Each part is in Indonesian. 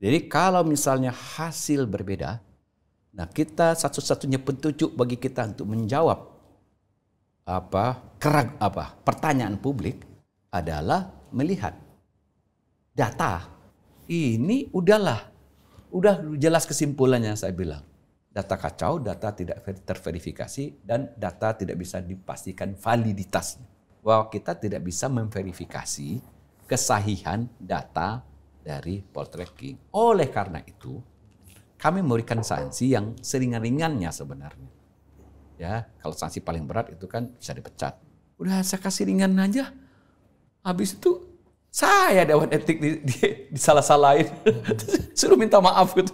Jadi kalau misalnya hasil berbeda, nah kita satu-satunya petunjuk bagi kita untuk menjawab apa kerag apa pertanyaan publik adalah melihat data. Ini udahlah, udah jelas kesimpulannya saya bilang. Data kacau, data tidak terverifikasi dan data tidak bisa dipastikan validitasnya. Bahwa kita tidak bisa memverifikasi kesahihan data dari poll tracking. Oleh karena itu, kami memberikan sanksi yang seringan-ringannya sebenarnya. Ya, kalau sanksi paling berat itu kan bisa dipecat. Udah saya kasih ringan aja. Habis itu saya dewan etik di, di, disalah-salahin. Suruh minta maaf gitu.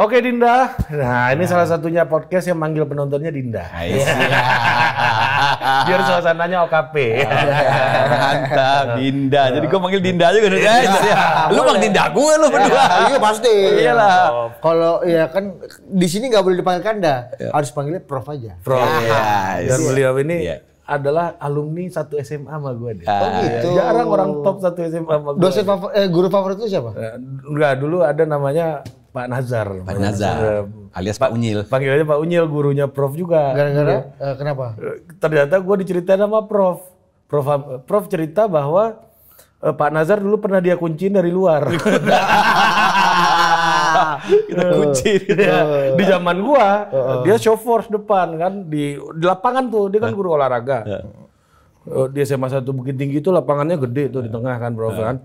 Oke Dinda. Nah, ini nah. salah satunya podcast yang manggil penontonnya Dinda. Ah, iya. Biar suasananya OKP. Ah, mantap, Dinda. Jadi gue manggil Dinda aja, nih kan, iya, guys. Iya. lu mang Dinda gue lu berdua. Iya pasti. Iyalah. Kalau ya kan di sini nggak boleh dipanggil Kanda. Harus panggilnya Prof aja. Prof. Ya, Dan beliau ini adalah alumni satu SMA sama gue deh. Oh gitu. Jarang orang top satu SMA sama gue. Dosen favor, eh, guru favorit lu siapa? Eh, enggak, dulu ada namanya Pak Nazar. Pak Nazar. Uh, Alias Pak, Unyil. Panggilannya Pak Unyil, gurunya Prof juga. Gara-gara uh, kenapa? Eh, ternyata gue diceritain sama Prof. Prof. Eh, Prof cerita bahwa uh, Pak Nazar dulu pernah dia kunciin dari luar. kita kunci Uh, di zaman gua dia show force depan kan di, di lapangan tuh dia kan guru olahraga iya. dia SMA satu Bukit Tinggi itu lapangannya gede tuh di tengah kan bro kan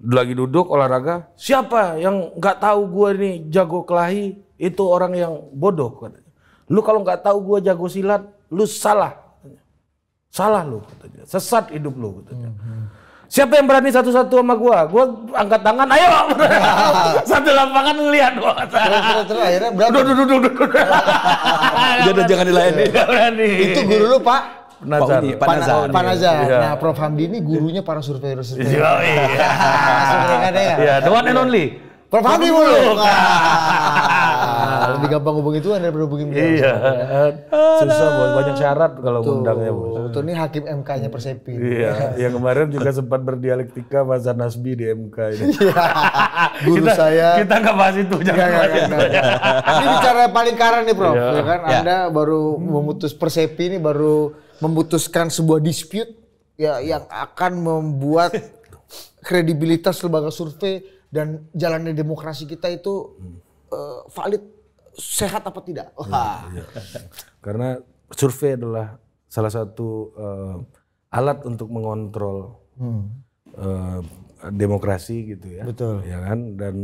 lagi duduk olahraga, siapa yang nggak tahu gue ini jago kelahi itu orang yang bodoh katanya. Lu kalau nggak tahu gue jago silat, lu salah. Katanya. Salah lu katanya. Sesat hidup lu katanya. Hmm. Siapa yang berani satu-satu sama gue gue angkat tangan, ayo. Satu lapangan lihat gua. Terus, terus, terus akhirnya berani jangan dilayani. Itu guru lu, Pak. Pak Nazar. Pak Nazar. Oh, Pak Nazar. Ya. Nah, nah, Prof Hamdi ini gurunya para surveyor surveyor. Iya, iya. Ya? Iya, the one and iya. only. Prof Hamdi mulu. lebih iya. gampang hubungi Tuhan daripada hubungi beliau. Iya. Susah buat banyak syarat kalau Tuh. undangnya Itu ini hakim MK-nya Persepi. Iya. yang kemarin juga sempat berdialektika Mazhar Nasbi di MK ini. Iya. Guru kita, saya. Kita nggak bahas itu. Jangan gak, bahas gak, ini bicara paling karan nih Prof. Iya. Ya kan ya. Anda baru hmm. memutus Persepi ini baru memutuskan sebuah dispute ya yang akan membuat kredibilitas lembaga survei dan jalannya demokrasi kita itu hmm. uh, valid sehat apa tidak. Iya, Wah. Ya, ya. Karena survei adalah salah satu uh, alat untuk mengontrol hmm. uh, demokrasi gitu ya. Betul. Ya kan dan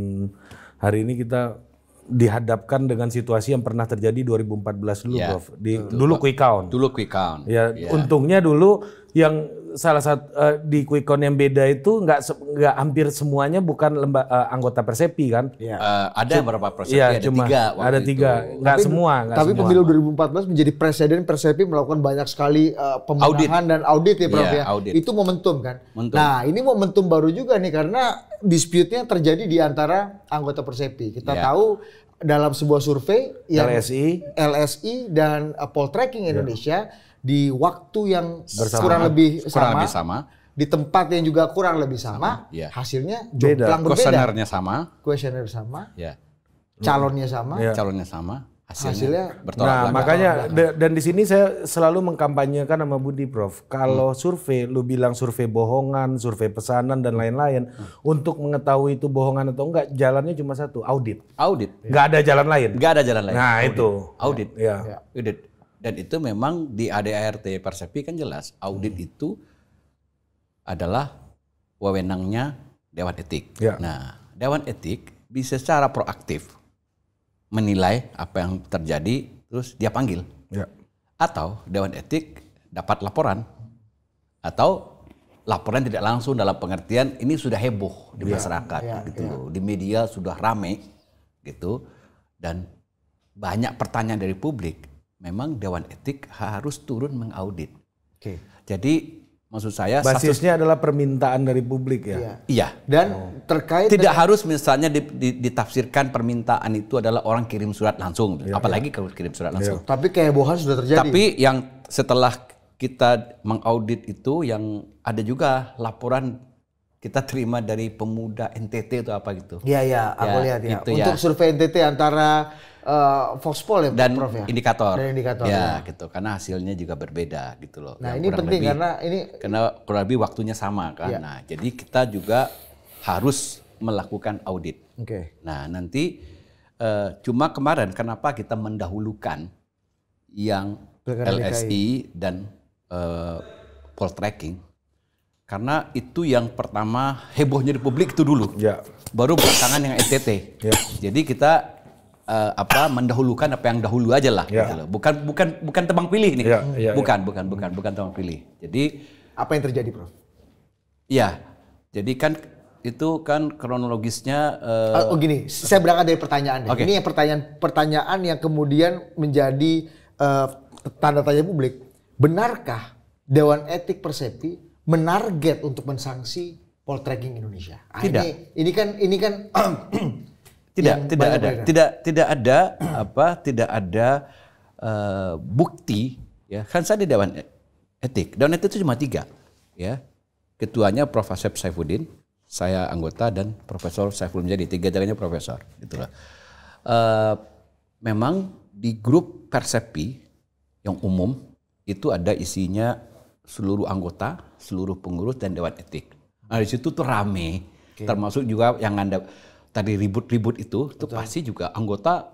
hari ini kita dihadapkan dengan situasi yang pernah terjadi 2014 dulu, ya, Prof. Di, betul. dulu quick count. Dulu quick count. Ya, ya, untungnya dulu yang salah satu uh, eh, di QuickCon yang beda itu nggak nggak hampir semuanya bukan lemba, uh, anggota persepi kan? Ya. Uh, ada cuma, berapa persepi? Ya, ada cuma, tiga. Waktu ada tiga. Nggak semua. Gak tapi semua. pemilu 2014 menjadi presiden persepi melakukan banyak sekali uh, pembenahan dan audit ya, Prof yeah, ya. Audit. Itu momentum kan. Momentum. Nah ini momentum baru juga nih karena dispute-nya terjadi di antara anggota persepi. Kita yeah. tahu dalam sebuah survei yang LSI, LSI dan uh, Poltreking iya. Indonesia. Yeah di waktu yang Bersama, kurang lebih sama, lebih sama di tempat yang juga kurang lebih sama, sama ya. hasilnya jomplang berbeda. Kuesionernya sama, kuesioner sama, ya. calonnya sama, ya. calonnya sama, hasilnya, hasilnya bertolak Nah, belakang. makanya belakang. dan di sini saya selalu mengkampanyekan sama Budi Prof. Kalau hmm. survei lu bilang survei bohongan, survei pesanan dan lain-lain, hmm. untuk mengetahui itu bohongan atau enggak, jalannya cuma satu, audit. Audit. Enggak ada jalan lain. Enggak ada jalan lain. Nah, audit. itu. Audit. Ya. ya. Audit. Iya. Iya. Dan itu memang di ADART Persepi kan jelas audit hmm. itu adalah wewenangnya Dewan Etik. Ya. Nah, Dewan Etik bisa secara proaktif menilai apa yang terjadi terus dia panggil. Ya. Atau Dewan Etik dapat laporan atau laporan tidak langsung dalam pengertian ini sudah heboh di ya, masyarakat ya, gitu ya. di media sudah rame gitu dan banyak pertanyaan dari publik memang Dewan Etik harus turun mengaudit. Oke. Jadi maksud saya basisnya status, adalah permintaan dari publik ya. Iya. iya. Dan oh. terkait tidak harus misalnya ditafsirkan permintaan itu adalah orang kirim surat langsung, gitu. iya, apalagi iya. kalau kirim surat langsung. Iya. Tapi kehebohan sudah terjadi. Tapi yang setelah kita mengaudit itu yang ada juga laporan kita terima dari pemuda NTT atau apa gitu. Iya iya, aku ya, lihat iya. Gitu, ya. Untuk eh, ya. survei NTT antara uh, Foxpol ya, dan Prof ya. Indikator. Dan indikator. Ya, ya, gitu. Karena hasilnya juga berbeda gitu loh. Nah, ya, ini penting lebih, karena ini karena kurang lebih waktunya sama kan. Ya. Nah, jadi kita juga harus melakukan audit. Oke. Okay. Nah, nanti uh, cuma kemarin kenapa kita mendahulukan yang LSI dan uh, poll tracking karena itu yang pertama hebohnya di publik itu dulu. Ya. Baru belakangan yang NTT. Ya. Jadi kita uh, apa mendahulukan apa yang dahulu aja lah ya. gitu loh. Bukan bukan bukan tebang pilih nih. Ya, ya, ya, bukan bukan bukan bukan tebang pilih. Jadi apa yang terjadi, Prof? Ya, Jadi kan itu kan kronologisnya uh, oh gini, saya berangkat dari pertanyaan okay. Ini yang pertanyaan-pertanyaan yang kemudian menjadi uh, tanda tanya publik. Benarkah Dewan Etik Persepi menarget untuk mensanksi poltreking Indonesia. Ah, tidak. Ini, ini kan ini kan tidak tidak ada tidak tidak ada apa tidak ada uh, bukti ya kan saya di dewan etik dewan etik itu cuma tiga ya ketuanya Prof Asep Saifuddin saya anggota dan Profesor Saiful menjadi tiga jalannya profesor itulah uh, eh, memang di grup Persepi yang umum itu ada isinya seluruh anggota, seluruh pengurus dan dewan etik. Nah di situ tuh rame, okay. termasuk juga yang anda tadi ribut-ribut itu, itu pasti juga anggota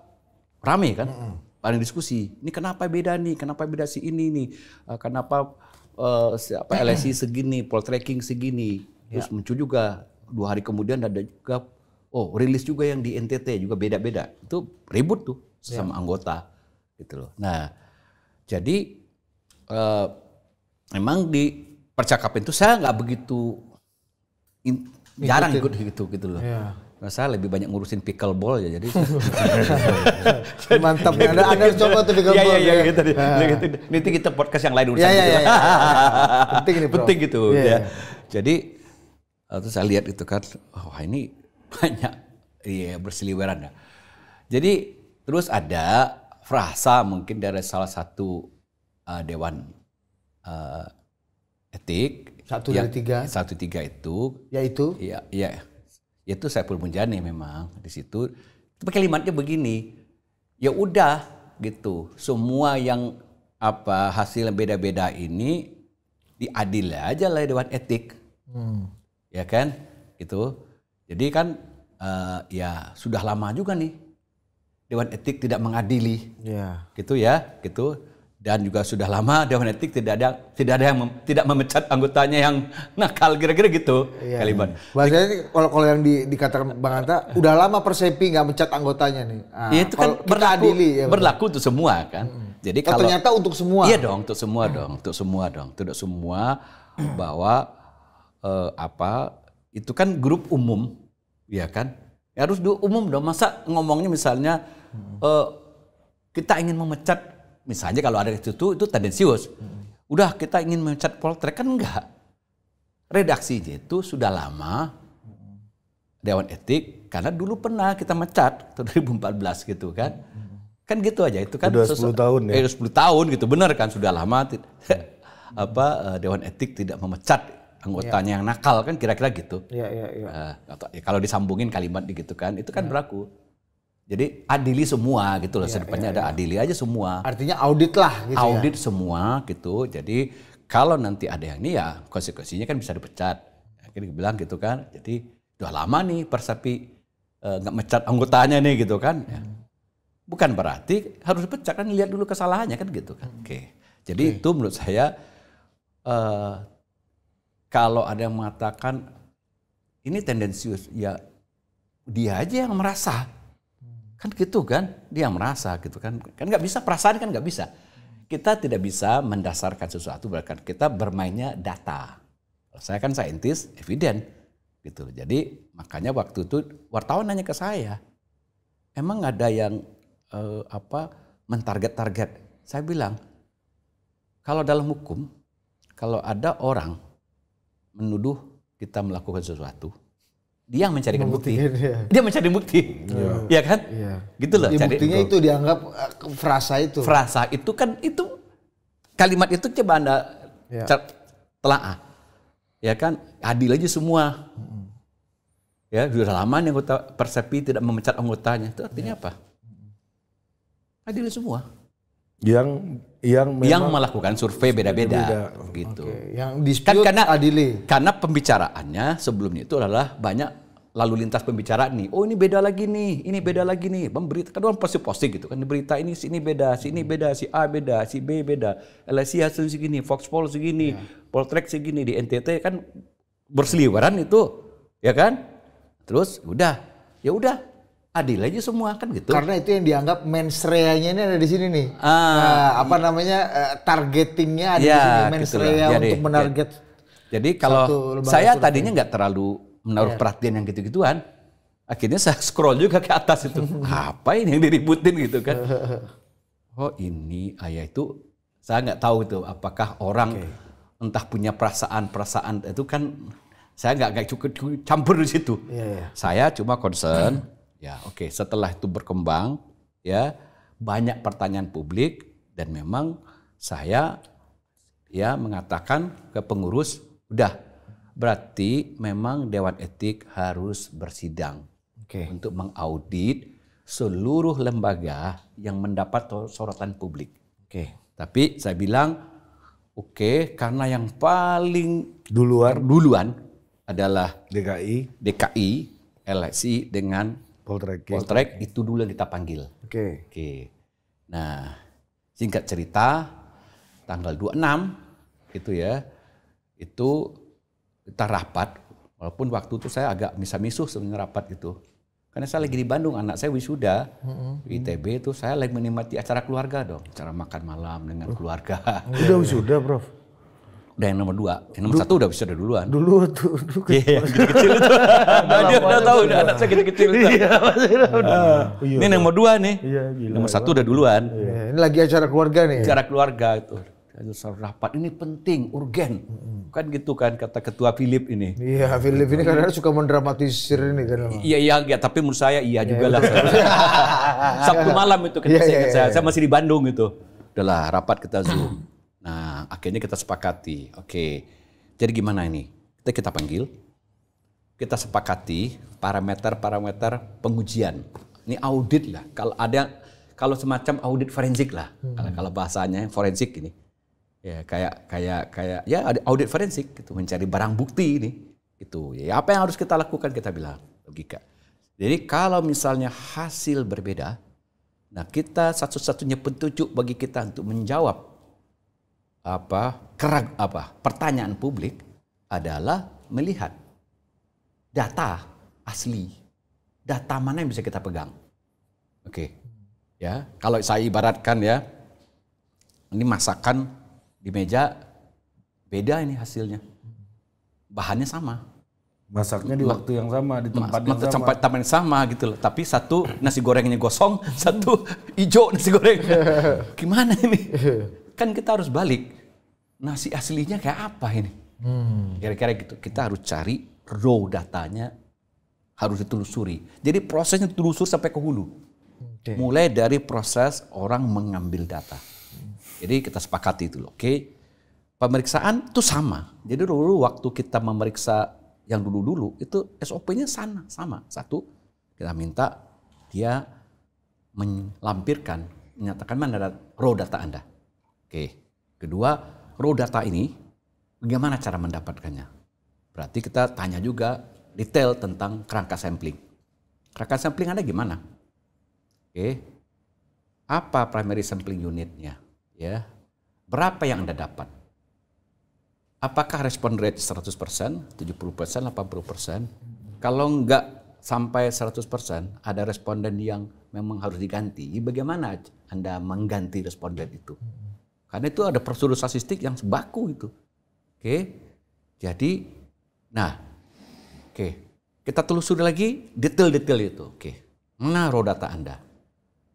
rame kan, mm -hmm. paling diskusi. Ini kenapa beda nih? Kenapa beda si ini nih? Eh, kenapa uh, eh, LSI segini, poltreking segini? Ya. Terus muncul juga dua hari kemudian ada juga oh rilis juga yang di NTT juga beda-beda. Itu ribut tuh ya. sama yeah. anggota gitu loh. Nah jadi uh, emang di percakapan itu saya nggak begitu in, jarang ikut gitu gitu loh. Ya. Nah, saya lebih banyak ngurusin pickleball ya jadi mantap ya, ada ada iya, coba tuh pickleball ya, ya, ya, gitu, ya. gitu. nanti kita podcast yang lain urusan ya, ya, gitu. ya, ya, penting ini penting gitu iya, ya, ya. jadi eh, terus saya lihat itu kan wah oh, ini banyak iya berseliweran ya jadi terus ada frasa mungkin dari salah satu uh, dewan uh, etik satu yang, dari tiga satu tiga itu yaitu ya ya itu pun menjani memang di situ tapi kalimatnya begini ya udah gitu semua yang apa hasil beda-beda ini diadil aja lah dewan etik hmm. ya kan gitu jadi kan uh, ya sudah lama juga nih dewan etik tidak mengadili yeah. gitu ya gitu dan juga sudah lama Dewan Etik tidak ada tidak ada yang mem, tidak memecat anggotanya yang nakal kira-kira gitu iya. kalimat. Bahasanya kalau kalau yang di, dikatakan Bang Anta udah lama Persepi nggak mencat anggotanya nih. Nah, itu kan berlaku adili, ya, berlaku untuk semua kan. Hmm. Jadi oh, kalau oh, ternyata untuk semua. Iya dong, untuk semua hmm. dong, untuk semua dong, untuk semua bahwa eh, apa itu kan grup umum ya kan ya, harus umum dong masa ngomongnya misalnya hmm. eh, kita ingin memecat misalnya kalau ada itu itu tendensius. Udah kita ingin mencat poltrek kan enggak. Redaksinya itu sudah lama Dewan Etik karena dulu pernah kita mecat 2014 gitu kan. Kan gitu aja itu kan sudah 10 tahun ya. Eh, 10 tahun gitu benar kan sudah lama apa eh, Dewan Etik tidak memecat anggotanya ya. yang nakal kan kira-kira gitu. Iya, iya, iya. Uh, kalau disambungin kalimat gitu kan, itu kan ya. berlaku. Jadi adili semua gitu loh, iya, sedepannya iya, ada ada iya. adili aja semua. Artinya audit lah gitu ya. Audit ya? semua gitu, jadi kalau nanti ada yang ini ya konsekuensinya kan bisa dipecat. Jadi bilang gitu kan, jadi udah lama nih Persapi eh, nggak e, mecat anggotanya nih gitu kan. Ya. Bukan berarti harus dipecat kan, lihat dulu kesalahannya kan gitu kan. Oke, jadi okay. itu menurut saya e, kalau ada yang mengatakan ini tendensius, ya dia aja yang merasa Kan gitu kan, dia merasa gitu kan. Kan nggak bisa, perasaan kan nggak bisa. Kita tidak bisa mendasarkan sesuatu, bahkan kita bermainnya data. Saya kan saintis, eviden. Gitu. Jadi makanya waktu itu wartawan nanya ke saya, emang ada yang eh, apa mentarget-target? Saya bilang, kalau dalam hukum, kalau ada orang menuduh kita melakukan sesuatu, dia yang mencarikan bukti. Ya. Dia mencari bukti. Iya ya kan? Iya. Gitu loh. Ya, buktinya itu. itu dianggap eh, frasa itu. Frasa itu kan itu kalimat itu coba Anda ya. telaah. Ya kan? Adil aja semua. Ya, sudah lama nih anggota Persepi tidak memecat anggotanya. Itu artinya ya. apa? Adil semua yang yang memang yang melakukan survei beda-beda gitu. Okay. Yang kan dispute kan karena adili. Karena pembicaraannya sebelumnya itu adalah banyak lalu lintas pembicaraan nih. Oh ini beda lagi nih, ini beda lagi nih. Pemberita kan orang pasti posting gitu kan. Berita ini sini beda, sini beda, si A beda, si B beda. LSI hasil segini, Fox Poll segini, yeah. Poltrek segini di NTT kan berseliweran itu, ya kan? Terus ya udah, ya udah adil aja semua kan gitu. Karena itu yang dianggap mensreanya ini ada di sini nih. Ah, nah, apa iya. namanya eh, targetingnya ada ya, di iya, sini gitu mens gitu untuk menarget. Ya. Jadi kalau saya tadinya nggak terlalu menaruh ya. perhatian yang gitu-gituan. Akhirnya saya scroll juga ke atas itu. apa ini yang diributin gitu kan. Oh ini ayah itu saya nggak tahu itu apakah orang okay. entah punya perasaan-perasaan itu kan saya nggak nggak cukup campur di situ. Yeah, yeah. Saya cuma concern Ya, oke. Okay. Setelah itu berkembang, ya banyak pertanyaan publik dan memang saya ya mengatakan ke pengurus, udah berarti memang dewan etik harus bersidang okay. untuk mengaudit seluruh lembaga yang mendapat sorotan publik. Oke. Okay. Tapi saya bilang, oke, okay, karena yang paling duluan duluan adalah DKI, DKI, LSI dengan Poltrek. Poltrek itu dulu yang kita panggil. Oke. Okay. Oke. Nah, singkat cerita tanggal 26 itu ya, itu kita rapat walaupun waktu itu saya agak bisa misuh sebenarnya rapat itu. Karena saya lagi di Bandung, anak saya wisuda di ITB itu saya lagi menikmati acara keluarga dong, acara makan malam dengan keluarga. Udah wisuda, Prof dan yang nomor dua, yang nomor dulu, satu udah bisa udah duluan. Dulu tuh, dulu kecil. Kan. Iya, yang kecil itu. nah, dia udah tahu udah anak saya kecil-kecil. Iya, udah. Ah. Iya, ini iya. nomor dua nih. Iya, gila. Nomor satu udah duluan. Iya. Ini lagi acara keluarga nih. Acara keluarga itu. Acara rapat ini penting, urgen. Kan gitu kan kata ketua Philip ini. Iya, Philip ini iya. kadang-kadang suka mendramatisir ini kan. Iya, iya, iya, tapi menurut saya iya juga lah. Sabtu malam itu ketika saya, saya masih di Bandung itu. lah, rapat kita Zoom Nah, akhirnya kita sepakati. Oke, jadi gimana ini? Kita kita panggil, kita sepakati parameter-parameter pengujian. Ini audit lah. Kalau ada, kalau semacam audit forensik lah. Hmm. Kalau, bahasanya forensik ini, ya kayak kayak kayak ya audit forensik itu mencari barang bukti ini itu ya, ya apa yang harus kita lakukan kita bilang logika jadi kalau misalnya hasil berbeda nah kita satu-satunya petunjuk bagi kita untuk menjawab apa kerag apa pertanyaan publik adalah melihat data asli data mana yang bisa kita pegang oke okay. ya kalau saya ibaratkan ya ini masakan di meja beda ini hasilnya bahannya sama masaknya di waktu yang sama di tempat Mas, yang sama tempat, tamannya yang sama gitu loh tapi satu nasi gorengnya gosong satu hijau nasi goreng gimana ini kan kita harus balik nasi aslinya kayak apa ini? kira hmm. Kira-kira gitu. Kita harus cari raw datanya, harus ditelusuri. Jadi prosesnya telusur sampai ke hulu. Okay. Mulai dari proses orang mengambil data. Jadi kita sepakati itu loh. Oke. Okay. Pemeriksaan itu sama. Jadi dulu waktu kita memeriksa yang dulu-dulu itu SOP-nya sana sama. Satu, kita minta dia melampirkan, menyatakan mana raw data Anda. Oke. Okay. Kedua, raw data ini, bagaimana cara mendapatkannya? Berarti kita tanya juga detail tentang kerangka sampling. Kerangka sampling ada gimana? Oke. Apa primary sampling unitnya? Ya. Berapa yang Anda dapat? Apakah respon rate 100%, 70%, 80%? Kalau enggak sampai 100%, ada responden yang memang harus diganti. Bagaimana Anda mengganti responden itu? Karena itu ada prosedur statistik yang sebaku itu. Oke. Jadi nah oke. Kita telusuri lagi detail-detail itu. Oke. Mana raw data Anda?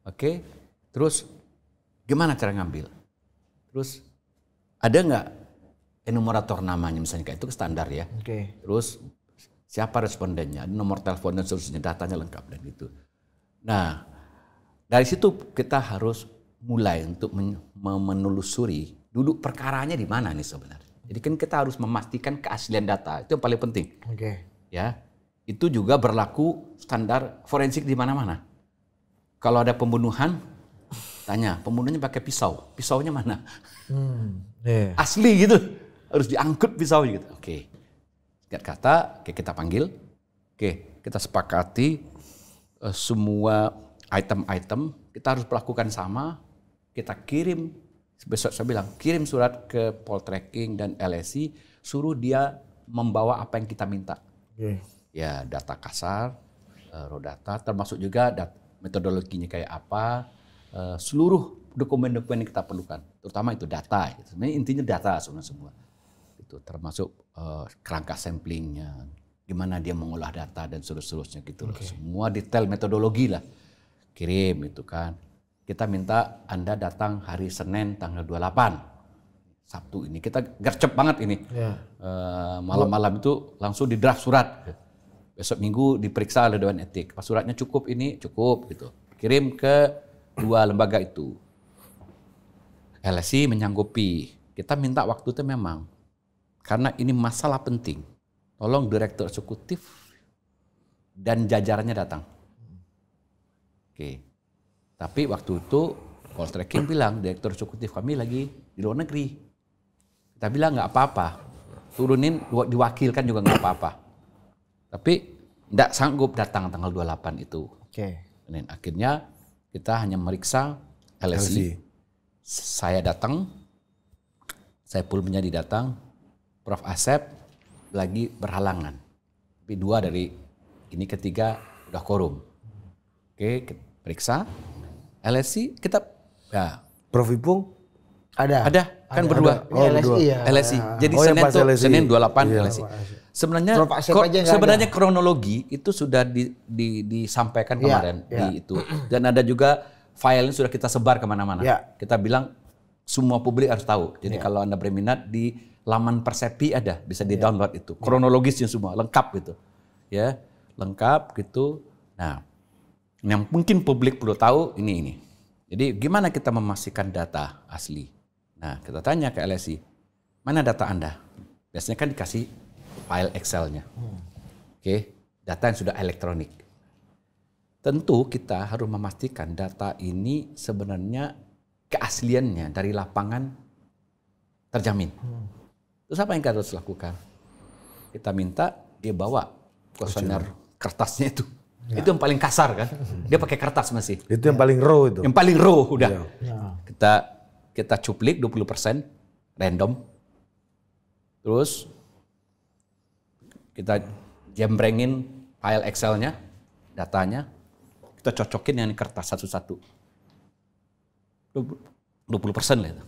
Oke. Terus gimana cara ngambil? Terus ada nggak enumerator namanya misalnya kayak itu standar ya. Oke. Terus siapa respondennya, nomor telepon dan seterusnya, datanya lengkap dan gitu. Nah, dari situ kita harus mulai untuk menelusuri duduk perkaranya di mana nih sebenarnya. Jadi kan kita harus memastikan keaslian data itu yang paling penting. Oke. Okay. Ya, itu juga berlaku standar forensik di mana-mana. Kalau ada pembunuhan, tanya pembunuhnya pakai pisau, pisaunya mana? Hmm, yeah. Asli gitu, harus diangkut pisau gitu. Oke, okay. singkat kata, okay, kita panggil, oke okay, kita sepakati uh, semua item-item kita harus melakukan sama kita kirim besok saya bilang kirim surat ke Poltreking dan LSI suruh dia membawa apa yang kita minta. Okay. Ya data kasar, uh, raw data, termasuk juga data, metodologinya kayak apa, eh, seluruh dokumen-dokumen yang kita perlukan, terutama itu data. Gitu. Sebenarnya intinya data semua semua. Itu termasuk eh, kerangka samplingnya, gimana dia mengolah data dan seluruhnya gitu okay. Semua detail metodologi lah kirim itu kan kita minta Anda datang hari Senin tanggal 28. Sabtu ini kita gercep banget ini. malam-malam ya. eh, malam-malam itu langsung di draft surat. Besok minggu diperiksa oleh dewan etik. Pas suratnya cukup ini cukup gitu. Kirim ke dua lembaga itu. LSI menyanggupi. Kita minta waktu itu memang karena ini masalah penting. Tolong direktur eksekutif dan jajarannya datang. Oke. Okay. Tapi waktu itu Poltreking bilang, direktur eksekutif kami lagi di luar negeri. Kita bilang nggak apa-apa, turunin diwakilkan juga nggak apa-apa. Tapi nggak sanggup datang tanggal 28 itu. Oke. Okay. Dan akhirnya kita hanya meriksa LSI. Saya datang, saya pun menjadi datang, Prof. Asep lagi berhalangan. Tapi dua dari ini ketiga udah korum. Oke, periksa LSI kita ya. Prof Ipung ada. Ada kan ada, berdua. Ada. Oh, LSI ya. Ah. Jadi oh, Senin tuh LSI. Senin 28 iya, LSI. Sebenarnya ko, sebenarnya ada. kronologi itu sudah di, di, disampaikan iya, kemarin ya, di itu dan ada juga file yang sudah kita sebar kemana-mana. Ya. Kita bilang semua publik harus tahu. Jadi ya. kalau anda berminat di laman Persepi ada bisa di iya. download ya. itu kronologisnya semua lengkap gitu ya lengkap gitu. Nah yang mungkin publik perlu tahu ini ini. Jadi gimana kita memastikan data asli? Nah, kita tanya ke LSI, mana data Anda? Biasanya kan dikasih file Excel-nya. Oke, okay, data yang sudah elektronik. Tentu kita harus memastikan data ini sebenarnya keasliannya dari lapangan terjamin. Hmm. Terus apa yang kita harus lakukan? Kita minta dia bawa kuesioner kertasnya itu Ya. Itu yang paling kasar kan. Dia pakai kertas masih. Itu yang ya. paling raw itu. Yang paling raw udah. Ya. ya. Kita kita cuplik 20% random. Terus kita jembrengin file Excel-nya, datanya. Kita cocokin yang kertas satu-satu. 20% lah itu.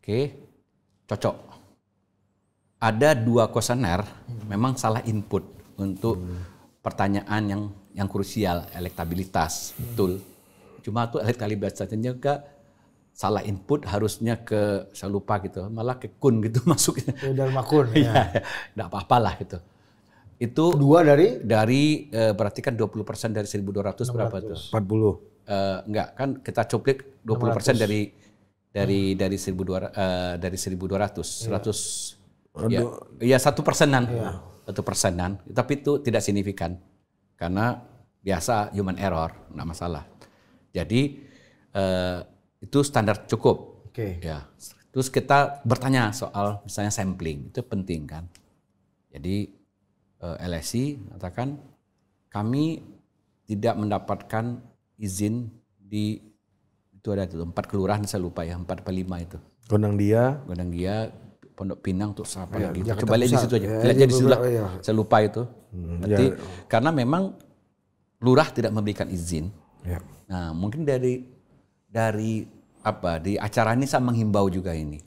Oke, cocok. Ada dua kuesioner memang salah input untuk hmm pertanyaan yang yang krusial elektabilitas hmm. betul. Cuma tuh elektabilitasnya juga salah input harusnya ke saya lupa gitu malah ke kun gitu masuknya. Dari makun. Iya, ya tidak ya, apa-apalah gitu. Itu dua dari dari eh, berarti kan 20% persen dari 1200 600. berapa tuh? 40. Uh, enggak kan kita cuplik 20% 600. dari dari hmm. dari 1200 uh, eh, dari 1200 100 Iya, ya, satu persenan. Ya satu persenan, tapi itu tidak signifikan karena biasa human error, nggak masalah. Jadi eh, itu standar cukup. Oke. Okay. Ya. Terus kita bertanya soal misalnya sampling itu penting kan. Jadi eh, LSI katakan kami tidak mendapatkan izin di itu ada tuh empat kelurahan saya lupa ya empat atau lima itu. Gondang dia. Gondang dia Pondok Pinang untuk siapa ya, gitu. Coba lihat di situ aja. Ya, lihat aja iya, di situ lah. Ya. Saya lupa itu. Hmm, Nanti ya. karena memang lurah tidak memberikan izin. Ya. Nah, mungkin dari dari apa di acara ini saya menghimbau juga ini.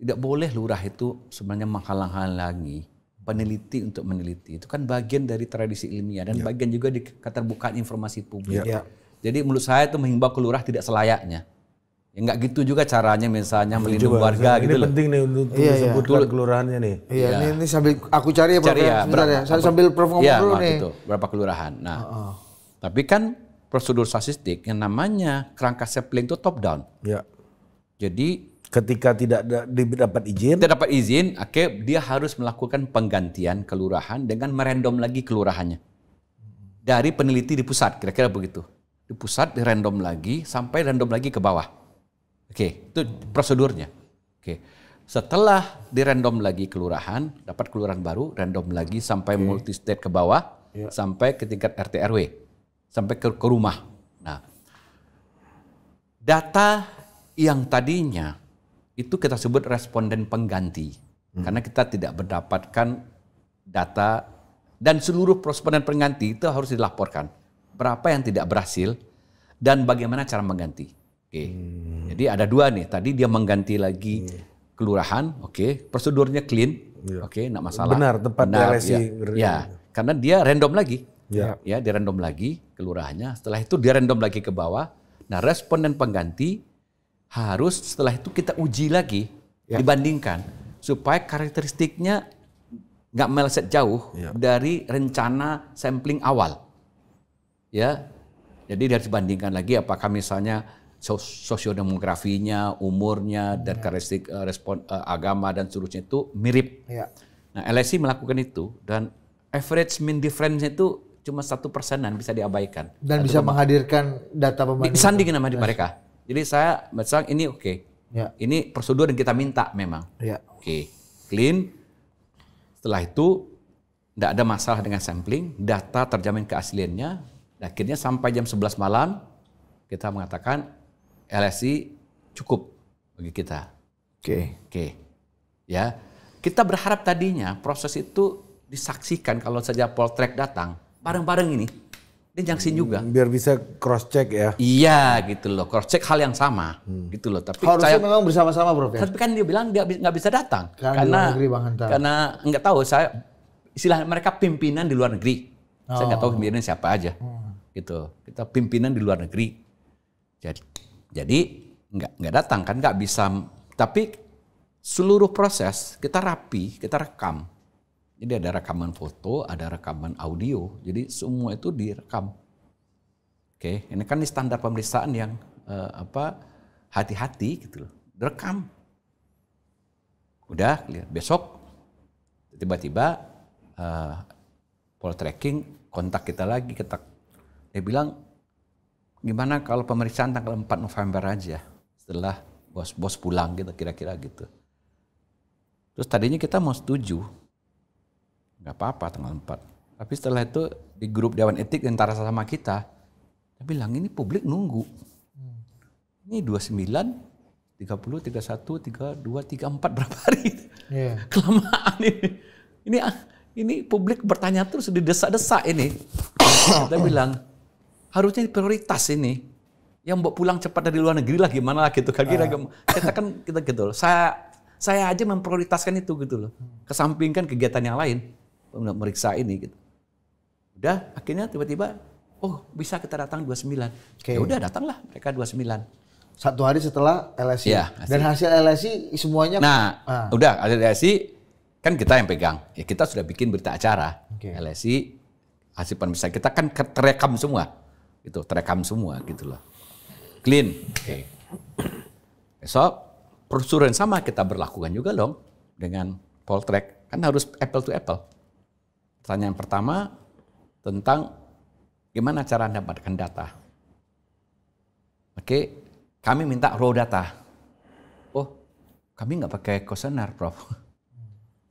Tidak boleh lurah itu sebenarnya menghalang-halangi peneliti untuk meneliti. Itu kan bagian dari tradisi ilmiah dan ya. bagian juga di keterbukaan informasi publik. Ya. Jadi menurut saya itu menghimbau ke lurah tidak selayaknya. Ya nggak gitu juga caranya misalnya melindungi gitu, warga ini gitu loh. Ini penting nih untuk iya, iya. disebutkan iya. kelurahannya nih. Iya, iya. Ini, ini sambil aku cari ya Prof. Cari ya, ya. ya. berapa, ya. Sambil, sambil Prof ngomong iya, dulu nah, nih. Itu, berapa kelurahan. Nah, uh -uh. tapi kan prosedur statistik yang namanya kerangka sampling itu top down. Iya. Jadi ketika tidak dapat izin, tidak dapat izin, oke okay, dia harus melakukan penggantian kelurahan dengan merandom lagi kelurahannya. Dari peneliti di pusat, kira-kira begitu. Di pusat di random lagi sampai random lagi ke bawah Oke, itu prosedurnya. Oke. Setelah random lagi kelurahan, dapat kelurahan baru, random lagi sampai okay. multi state ke bawah, yeah. sampai ke tingkat RT RW, sampai ke, ke rumah. Nah, data yang tadinya itu kita sebut responden pengganti hmm. karena kita tidak mendapatkan data dan seluruh responden pengganti itu harus dilaporkan berapa yang tidak berhasil dan bagaimana cara mengganti. Oke. Okay. Hmm. Jadi ada dua nih. Tadi dia mengganti lagi hmm. kelurahan, oke. Okay. Prosedurnya clean, ya. oke, okay, nggak masalah. Benar, tempat Benar, ya. Ya. ya, karena dia random lagi. Ya. ya, dia random lagi kelurahannya. Setelah itu dia random lagi ke bawah. Nah, responden pengganti harus setelah itu kita uji lagi, ya. dibandingkan supaya karakteristiknya nggak meleset jauh ya. dari rencana sampling awal. Ya, jadi harus dibandingkan lagi apakah misalnya sosiodemografinya, umurnya, dan karakteristik eh, respon eh, agama dan seterusnya itu mirip. Ya. Nah, LSI melakukan itu dan average mean difference itu cuma satu persenan bisa diabaikan. Dan Satu bisa menghadirkan data pembanding. Disandingin sama di mereka. Jadi saya misalnya ini oke. Okay. Ya. Ini prosedur yang kita minta memang. Ya. Oke, okay. clean. Setelah itu tidak ada masalah dengan sampling, data terjamin keasliannya. Akhirnya sampai jam 11 malam kita mengatakan LSI cukup bagi kita. Oke. Okay. Oke. Okay. Ya. Kita berharap tadinya proses itu disaksikan kalau saja Poltrek datang bareng-bareng ini. Dia nyangsin juga. Hmm, biar bisa cross check ya. Iya gitu loh, cross check hal yang sama hmm. gitu loh. Tapi harusnya saya, memang bersama-sama Bro. Ya? Tapi kan dia bilang dia nggak bisa datang karena karena, negeri, Bang Hanta. karena nggak tahu saya istilah mereka pimpinan di luar negeri. Oh. Saya nggak tahu oh. pimpinan siapa aja. Hmm. Gitu. Kita pimpinan di luar negeri. Jadi jadi nggak nggak datang kan nggak bisa. Tapi seluruh proses kita rapi, kita rekam. Jadi ada rekaman foto, ada rekaman audio. Jadi semua itu direkam. Oke, ini kan standar pemeriksaan yang eh, apa hati-hati gitu loh. Direkam. Udah lihat Besok tiba-tiba uh, eh, pol tracking kontak kita lagi, kita dia bilang gimana kalau pemeriksaan tanggal 4 November aja setelah bos-bos pulang gitu kira-kira gitu. Terus tadinya kita mau setuju, nggak apa-apa tanggal 4. Tapi setelah itu di grup Dewan Etik antara sama kita, dia bilang ini publik nunggu. Hmm. Ini 29, 30, 31, 32, 34 berapa hari? Yeah. Kelamaan ini. Ini ah, ini publik bertanya terus di desa-desa ini. Kita bilang, harusnya prioritas ini. Yang mau pulang cepat dari luar negeri lah gimana lah gitu kan kira ah. kita kan kita gitu loh. Saya saya aja memprioritaskan itu gitu loh. Kesampingkan kegiatan yang lain meriksa ini gitu. Udah akhirnya tiba-tiba oh bisa kita datang 29. Okay. Ya udah datanglah mereka 29 satu hari setelah LSI. Ya, Dan hasil LSI semuanya. Nah, ah. udah hasil LSI kan kita yang pegang. Ya kita sudah bikin berita acara okay. LSI hasil pemeriksaan kita kan terekam semua itu terekam semua gitu loh. Clean. Okay. Besok prosedur yang sama kita berlakukan juga dong dengan Poltrek. Kan harus apple to apple. Pertanyaan pertama tentang gimana cara mendapatkan data. Oke, okay. kami minta raw data. Oh, kami nggak pakai kosenar, Prof.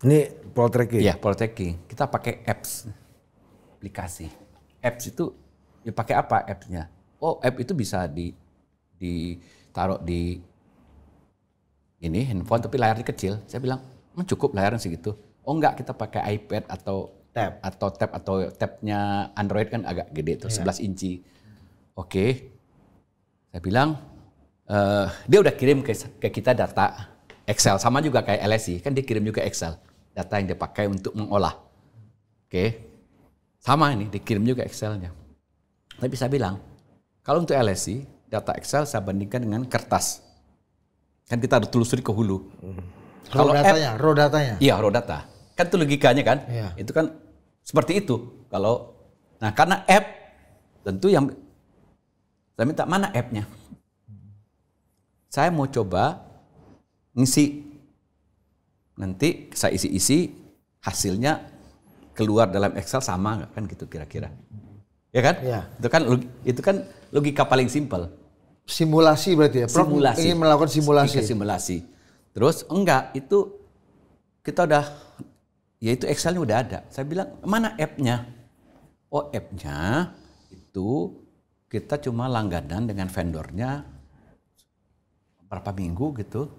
Ini Poltrek ya? Iya, Poltrek. Kita pakai apps, aplikasi. Apps itu Ya pakai apa app-nya? Oh, app itu bisa di ditaruh di ini handphone tapi layarnya kecil. Saya bilang, "Emang hmm, cukup layarnya segitu?" Oh, enggak, kita pakai iPad atau tab atau tab atau tabnya Android kan agak gede tuh, yeah. Iya. 11 inci. Oke. Okay. Saya bilang, uh, dia udah kirim ke, ke kita data Excel sama juga kayak LSI kan dia kirim juga Excel data yang dia pakai untuk mengolah. Oke. Okay. Sama ini dikirim juga Excelnya. Tapi saya bilang, kalau untuk LSI, data Excel saya bandingkan dengan kertas. Kan kita harus telusuri ke hulu. Hmm. Kalau raw datanya, app, raw datanya. Iya, raw data. Kan itu logikanya kan. Iya. Itu kan seperti itu. Kalau nah karena app tentu yang saya minta mana app-nya. Saya mau coba ngisi nanti saya isi-isi hasilnya keluar dalam Excel sama nggak kan gitu kira-kira. Ya kan? Ya. Itu kan itu kan logika paling simpel. Simulasi berarti ya. Prof simulasi. ingin melakukan simulasi. Simulasi. Terus enggak itu kita udah ya itu Excelnya udah ada. Saya bilang mana app-nya? Oh app-nya itu kita cuma langganan dengan vendornya berapa minggu gitu.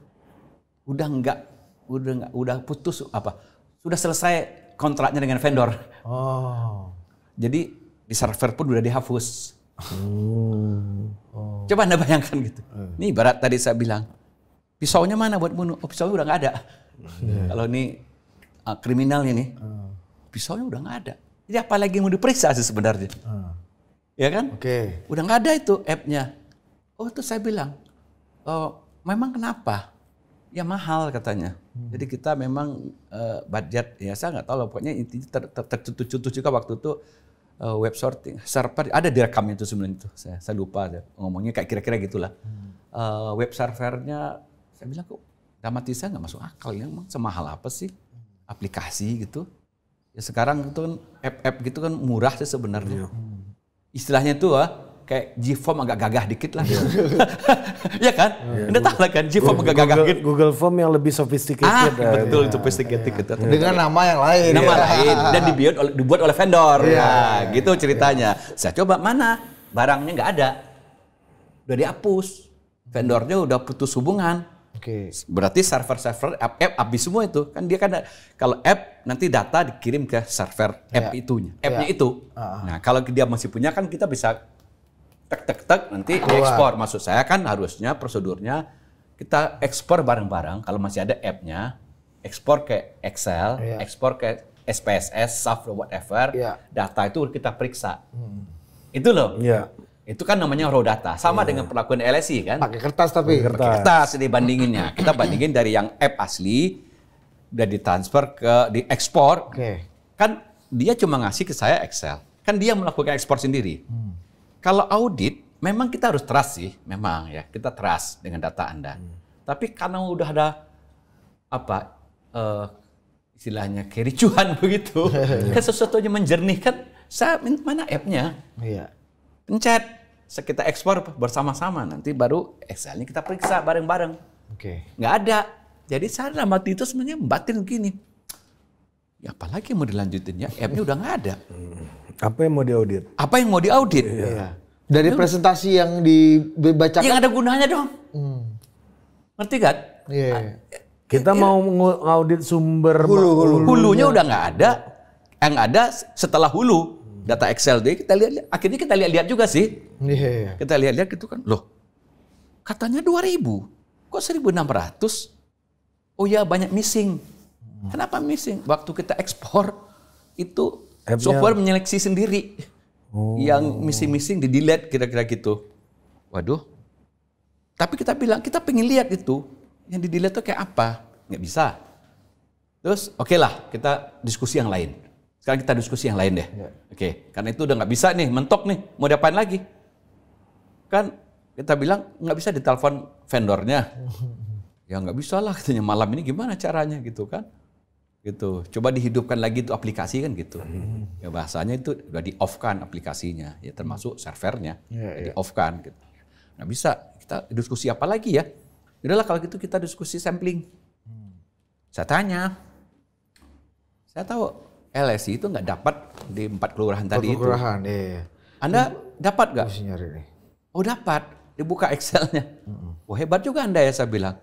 Udah enggak udah enggak udah putus apa sudah selesai kontraknya dengan vendor. Oh. Jadi di server pun udah dihapus. Hmm. Oh. Coba anda bayangkan gitu. Hmm. Ini ibarat tadi saya bilang, pisaunya mana buat bunuh? Oh, pisaunya udah nggak ada. Hmm. Kalau ini uh, kriminalnya nih, hmm. pisaunya udah nggak ada. Jadi apalagi mau diperiksa sih sebenarnya. Hmm. Ya kan? Oke. Okay. Udah nggak ada itu app-nya. Oh, itu saya bilang, oh, memang kenapa? Ya mahal katanya. Hmm. Jadi kita memang uh, budget ya saya nggak tahu lah pokoknya intinya tertutup ter, ter, ter, ter juga waktu itu uh, web sorting, server ada direkam itu sebenarnya itu. Saya, saya lupa saya ngomongnya kayak kira-kira gitulah. Hmm. Uh, web servernya saya bilang kok saya nggak masuk akal ya, emang semahal apa sih aplikasi gitu? Ya sekarang itu kan app-app gitu kan murah sih sebenarnya. Iya. Hmm. Istilahnya itu ah, kayak G-Form agak gagah dikit lah. Iya, iya kan? Anda iya, tahu lah kan G-Form agak gagah Google, gitu. Google Form yang lebih sophisticated. Ah, ya. betul, iya. sophisticated. itu. Gitu. Dengan nama yang lain. Nama lain dan dibuat oleh, dibuat oleh vendor. Ya, gitu ceritanya. Saya coba mana? Barangnya nggak ada. Udah dihapus. Vendornya udah putus hubungan. Oke. Berarti server-server app, app habis semua itu. Kan dia kan kalau app nanti data dikirim ke server app itunya. App-nya itu. Ah, ah. Nah, kalau dia masih punya kan kita bisa tek tek tek nanti ekspor. Maksud saya kan harusnya prosedurnya kita ekspor bareng-bareng kalau masih ada app-nya, ekspor ke Excel, yeah. ekspor ke SPSS, software whatever, yeah. data itu kita periksa. Hmm. Itu loh. Yeah. Itu kan namanya raw data. Sama yeah. dengan perlakuan LSI kan. Pakai kertas tapi. Pakai kertas. kertas dibandinginnya. Kita bandingin dari yang app asli, udah ditransfer ke, diekspor. Okay. Kan dia cuma ngasih ke saya Excel. Kan dia melakukan ekspor sendiri. Hmm. Kalau audit, memang kita harus trust sih, memang ya kita trust dengan data Anda. Hmm. Tapi karena udah ada apa uh, istilahnya kericuhan begitu, kan yang menjernihkan, saya mana app-nya? Iya. Pencet, kita ekspor bersama-sama nanti baru Excel-nya kita periksa bareng-bareng. Oke. Okay. Nggak ada. Jadi saya dalam itu sebenarnya batin gini. Ya apalagi mau dilanjutin ya, app-nya udah nggak ada. Hmm apa yang mau diaudit? Apa yang mau diaudit? Iya. iya. Dari Duh. Iya. presentasi yang dibaca. Yang ada gunanya dong. Hmm. Ngerti kan? Iya, yeah. Kita mau ngaudit sumber hulu, hulu. hulunya udah nggak ada. Yang ada setelah hulu data Excel deh kita lihat akhirnya kita lihat-lihat juga sih. Yeah. Kita lihat-lihat gitu kan. Loh. Katanya 2000. Kok 1600? Oh ya banyak missing. Kenapa missing? Waktu kita ekspor itu App-nya... software menyeleksi sendiri oh. yang missing-missing di delete kira-kira gitu. Waduh. Tapi kita bilang kita pengen lihat itu yang di delete tuh kayak apa? Nggak bisa. Terus oke okay lah kita diskusi yang lain. Sekarang kita diskusi yang lain deh. Yeah. Oke, okay. karena itu udah nggak bisa nih, mentok nih. Mau diapain lagi? Kan kita bilang nggak bisa ditelepon vendornya. Ya nggak bisa lah katanya malam ini gimana caranya gitu kan gitu coba dihidupkan lagi itu aplikasi kan gitu hmm. ya bahasanya itu udah di off kan aplikasinya ya termasuk servernya yeah, ya, ya. di off kan gitu nah bisa kita diskusi apa lagi ya udahlah kalau gitu kita diskusi sampling hmm. saya tanya saya tahu LSI itu nggak dapat di empat kelurahan tadi itu kelurahan iya, iya. anda dapat nggak oh dapat dibuka Excelnya hmm. wah oh, hebat juga anda ya saya bilang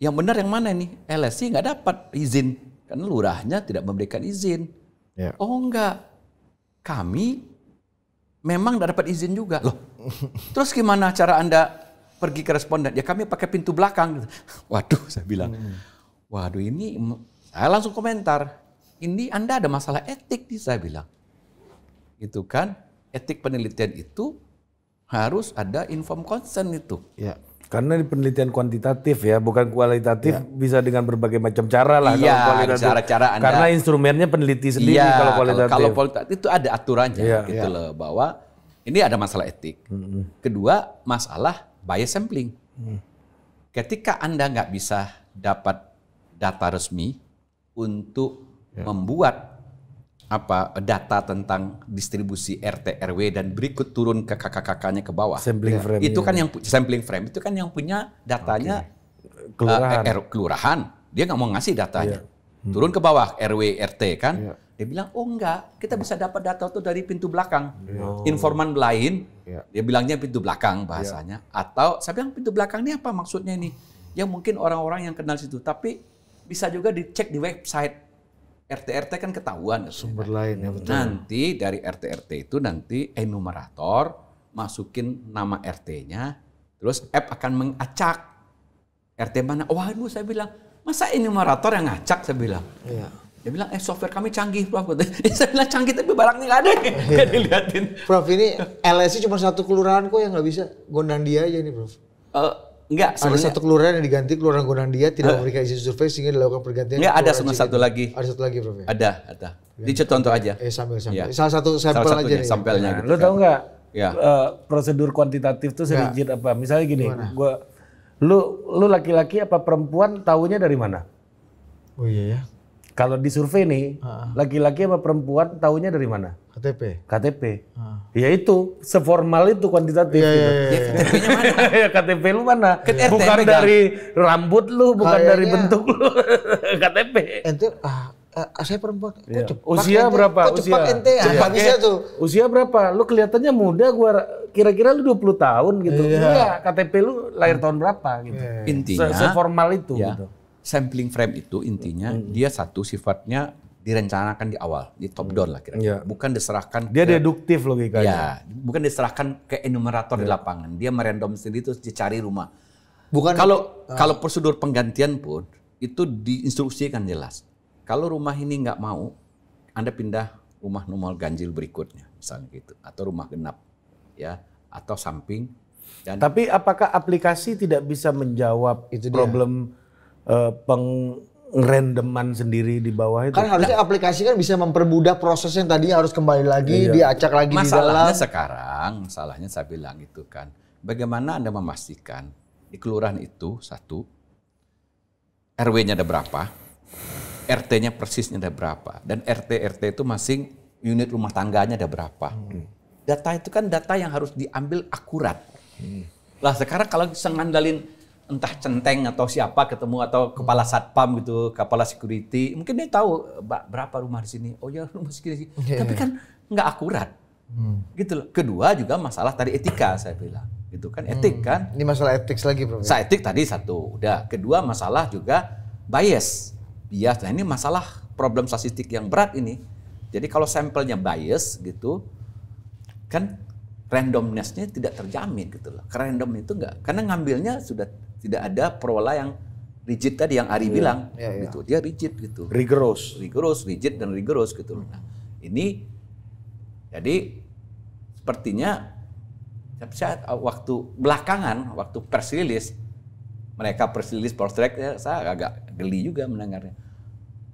yang benar yang mana nih LSI nggak dapat izin karena lurahnya tidak memberikan izin. Yeah. Oh enggak, kami memang tidak dapat izin juga. Loh, terus gimana cara Anda pergi ke responden? Ya kami pakai pintu belakang. Waduh, saya bilang. Hmm. Waduh ini, saya langsung komentar. Ini Anda ada masalah etik nih, saya bilang. Itu kan, etik penelitian itu harus ada inform consent itu. Ya. Karena ini penelitian kuantitatif ya, bukan kualitatif ya. bisa dengan berbagai macam cara lah. Iya, cara-cara Anda. Karena instrumennya peneliti sendiri ya, kalau kualitatif. Kalau, kualitatif itu ada aturannya ya, gitu ya. loh bahwa ini ada masalah etik. Hmm. Kedua, masalah bias sampling. Hmm. Ketika Anda nggak bisa dapat data resmi untuk ya. membuat apa data tentang distribusi RT RW dan berikut turun ke kakak-kakaknya ke bawah. Sampling ya. frame. Itu iya, kan iya. yang sampling frame itu kan yang punya datanya okay. Eh, kelurahan. Uh, eh, R, er, kelurahan. Dia nggak mau ngasih datanya. Yeah. Hmm. hmm. Turun ke bawah RW RT kan. Yeah. Dia bilang, "Oh enggak, kita iya. bisa dapat data itu dari pintu belakang." Oh. Informan lain yeah. dia bilangnya pintu belakang bahasanya yeah. atau saya bilang pintu belakang ini apa maksudnya ini? Yang mungkin orang-orang yang kenal situ, tapi bisa juga dicek di website RT RT kan ketahuan ya, sumber lain ya betul. Nanti dari RT RT itu nanti enumerator masukin nama RT-nya, terus app akan mengacak RT mana. Wah, oh, saya bilang, masa enumerator yang ngacak saya bilang. Iya. Dia bilang, eh software kami canggih, Prof. saya bilang canggih tapi barangnya nggak ada. Iya. Nggak dilihatin. Prof, ini LSI cuma satu kelurahan kok yang nggak bisa. Gondang dia aja nih, Prof. Uh, Enggak, ada satu kelurahan yang diganti kelurahan dia tidak uh, memberikan izin survei sehingga dilakukan pergantian. Enggak ada sama satu lagi. Ada satu lagi, Prof. Ya? Ada, ada. ya. dicet contoh aja. Eh sambil sambil. Ya. Salah satu sampel Salah aja nih. Sampelnya nah, gitu. Lo kan. tau nggak? Ya. Uh, prosedur kuantitatif itu tuh serigit apa? Misalnya gini, Gimana? gua lu lu laki-laki apa perempuan tahunya dari mana? Oh iya ya. Kalau di survei nih, laki-laki sama perempuan tahunya dari mana? KTP. KTP. Ah. Ya itu, seformal itu kuantitatif. Yeah, gitu. yeah, iya, iya. yeah, mana? Ya, KTP lu mana? Yeah. Kan bukan dari rambut lu, bukan Kayanya, dari bentuk lu. KTP. Ente, ah, ah, saya perempuan. Kok yeah. cepat usia ente, berapa? Kok usia. ente? Cepat ah, usia eh, tuh. Usia berapa? Lu kelihatannya muda, gua kira-kira lu 20 tahun gitu. Yeah. Iya, KTP lu lahir tahun berapa gitu. Yeah. Intinya. Se Seformal itu yeah. gitu sampling frame itu intinya hmm. dia satu sifatnya direncanakan di awal, di top down lah kira-kira. Yeah. Bukan diserahkan Dia ke, deduktif logikanya. Ya, bukan diserahkan ke enumerator yeah. di iya. lapangan. Dia merandom sendiri terus dicari rumah. Bukan Kalau uh. kalau prosedur penggantian pun itu diinstruksikan jelas. Kalau rumah ini nggak mau, Anda pindah rumah nomor ganjil berikutnya, misalnya gitu, atau rumah genap, ya, atau samping. Dan Tapi apakah aplikasi tidak bisa menjawab itu problem uh, eh, peng sendiri di bawah itu. Kan harusnya aplikasi kan bisa mempermudah proses yang tadinya harus kembali lagi, iya. diacak lagi Masalahnya di dalam. Masalahnya sekarang, salahnya saya bilang itu kan, bagaimana Anda memastikan di kelurahan itu satu RW-nya ada berapa, RT-nya persisnya ada berapa, dan RT RT itu masing unit rumah tangganya ada berapa. Hmm. Data itu kan data yang harus diambil akurat. Hmm. Lah sekarang kalau sengandalin ngandalin entah centeng atau siapa ketemu atau kepala satpam gitu, kepala security, mungkin dia tahu Mbak berapa rumah di sini. Oh ya rumah security. sih. Yeah. Tapi iya. kan nggak akurat. Hmm. Gitu loh. Kedua juga masalah tadi etika saya bilang. Gitu kan etik hmm. kan. Ini masalah etik lagi, Bro. Saya etik tadi satu. Udah. Kedua masalah juga bias. Bias. Nah, ini masalah problem statistik yang berat ini. Jadi kalau sampelnya bias gitu kan randomness-nya tidak terjamin gitu loh. Karena random itu enggak, karena ngambilnya sudah tidak ada perwala yang rigid tadi yang Ari yeah. bilang yeah, yeah. gitu. Dia rigid gitu. Rigorous, rigorous, rigid dan rigorous gitu. Hmm. Nah, ini jadi sepertinya saat waktu belakangan waktu press release mereka press release track ya, saya agak geli juga mendengarnya.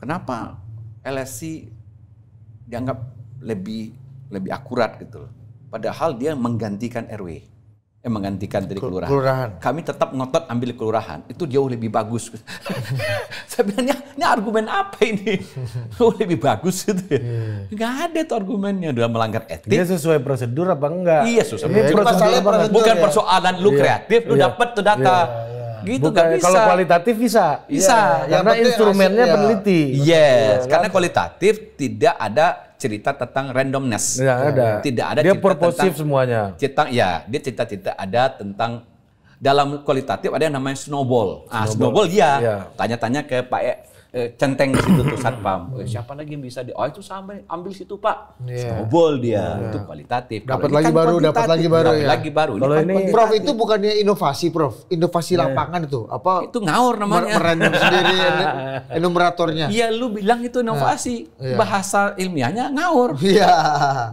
Kenapa LSC dianggap lebih lebih akurat gitu Padahal dia menggantikan RW yang eh, menggantikan dari kelurahan. kelurahan. Kami tetap ngotot ambil kelurahan. Itu jauh lebih bagus. Saya Sebenarnya ini argumen apa ini? Jauh lebih bagus itu. Ya. Yeah. Gak ada tuh argumennya. Sudah melanggar etik. Dia sesuai prosedur apa enggak? Iya, sesuai yeah, prosedur. prosedur, prosedur Bukan ya. persoalan lu yeah. kreatif, lu yeah. dapat tuh data. Yeah iya. gitu Bukan, bisa. Kalau kualitatif bisa. Bisa. Ya, karena instrumennya hasil, peneliti. Yes, ya, karena kualitatif tidak ada cerita tentang randomness. Tidak ya, ya, ada. Tidak ada. Dia purposif semuanya. Cerita ya, dia cerita-cerita ada tentang dalam kualitatif ada yang namanya snowball. Ah, snowball, snowball ya. Tanya-tanya ke Pak e, Eh, centeng di situ tuh satpam. Oh, siapa lagi yang bisa di? Oh itu sampai ambil situ pak. Yeah. Snowball dia yeah. itu kualitatif. Dapat lagi, kan baru, dapat lagi baru, ya. lagi baru. Kalau kan ini, ini Prof itu bukannya inovasi Prof, inovasi yeah. lapangan itu apa? Itu ngawur namanya. merendam sendiri enumeratornya. Iya lu bilang itu inovasi, yeah. Iya. bahasa ilmiahnya ngawur. Iya.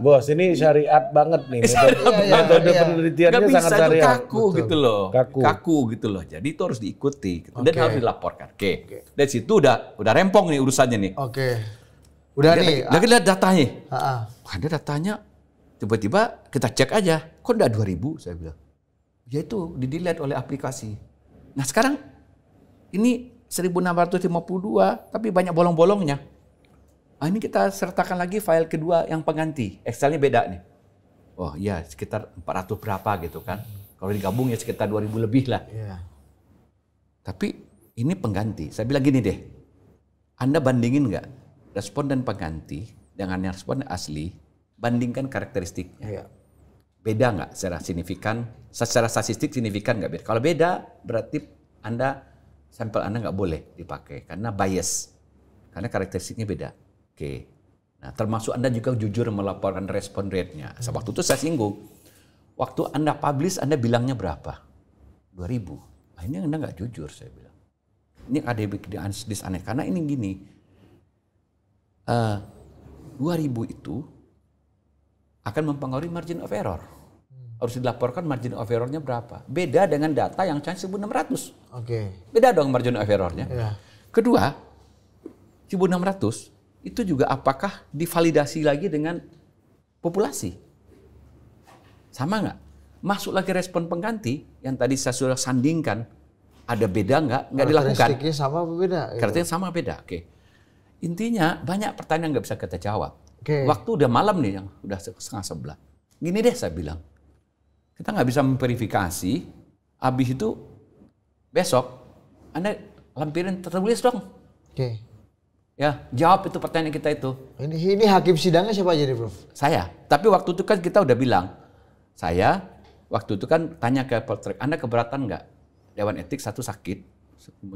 Yeah. Bos ini syariat banget nih. Eh, metode, yeah, metode iya, iya, penelitiannya Gak sangat syariat. kaku Betul. gitu loh. Kaku. kaku gitu loh. Jadi itu harus diikuti gitu. okay. dan harus dilaporkan. Oke. Okay. Okay. Dari situ udah udah rempong nih urusannya nih. Oke. Okay. Udah lagi, nih. Ah. Lagi lihat datanya. Ya? Heeh. Ada datanya tiba-tiba kita cek aja, kok enggak 2000 saya bilang. Ya itu didelete oleh aplikasi. Nah, sekarang ini 1652 tapi banyak bolong-bolongnya. Nah, ini kita sertakan lagi file kedua yang pengganti. Excelnya beda nih. Oh iya sekitar 400 berapa gitu kan. Kalau digabung ya sekitar 2000 lebih lah. Yeah. Tapi ini pengganti. Saya bilang gini deh. Anda bandingin nggak responden pengganti dengan yang responden asli, bandingkan karakteristiknya. Ya. Beda nggak secara signifikan? Secara statistik signifikan nggak beda? Kalau beda, berarti Anda sampel Anda nggak boleh dipakai karena bias, karena karakteristiknya beda. Oke. Nah, termasuk Anda juga jujur melaporkan respon rate-nya. Hmm. Waktu itu saya singgung, waktu Anda publish Anda bilangnya berapa? 2000. Nah, ini Anda nggak jujur, saya bilang ini bikin disaneh karena ini gini uh, eh, 2000 itu akan mempengaruhi margin of error harus dilaporkan margin of errornya berapa beda dengan data yang chance 1600 oke okay. beda dong margin of errornya yeah. kedua 1600 itu juga apakah divalidasi lagi dengan populasi sama nggak masuk lagi respon pengganti yang tadi saya sudah sandingkan ada beda nggak? Nggak dilakukan. Karakteristiknya sama beda? Gitu. sama beda. Oke. Okay. Intinya banyak pertanyaan nggak bisa kita jawab. Okay. Waktu udah malam nih, yang udah setengah sebelah. Gini deh saya bilang, kita nggak bisa memverifikasi. Abis itu besok Anda lampirin tertulis dong. Oke. Okay. Ya, jawab itu pertanyaan kita itu. Ini, ini hakim sidangnya siapa jadi, Prof? Saya. Tapi waktu itu kan kita udah bilang, saya waktu itu kan tanya ke Poltrek, Anda keberatan nggak Dewan Etik satu sakit,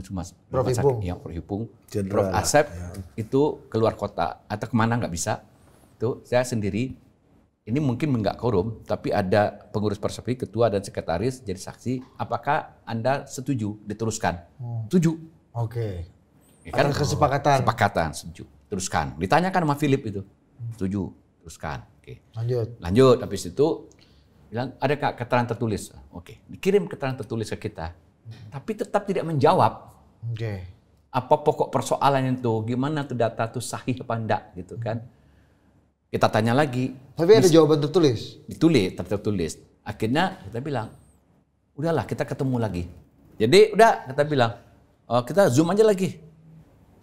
cuma Prof. sakit, ya, Prof. Prof. Asep ya. itu keluar kota atau kemana nggak bisa. Itu saya sendiri ini mungkin nggak korum, tapi ada pengurus persepi, ketua dan sekretaris jadi saksi. Apakah anda setuju diteruskan? Hmm. Setuju. Oke. Okay. Ya, kan ada kesepakatan. Kesepakatan, setuju. Teruskan. Ditanyakan sama Philip itu, hmm. setuju, teruskan. Oke. Okay. Lanjut. Lanjut. Habis itu bilang ada keterangan tertulis. Oke. Okay. Dikirim keterangan tertulis ke kita tapi tetap tidak menjawab. Okay. Apa pokok persoalan itu? Gimana tuh data tuh sahih apa enggak gitu kan? Kita tanya lagi. Tapi ada jawaban tertulis. Ditulis, tertulis. Akhirnya kita bilang, udahlah kita ketemu lagi. Jadi udah kita bilang, oh, kita zoom aja lagi.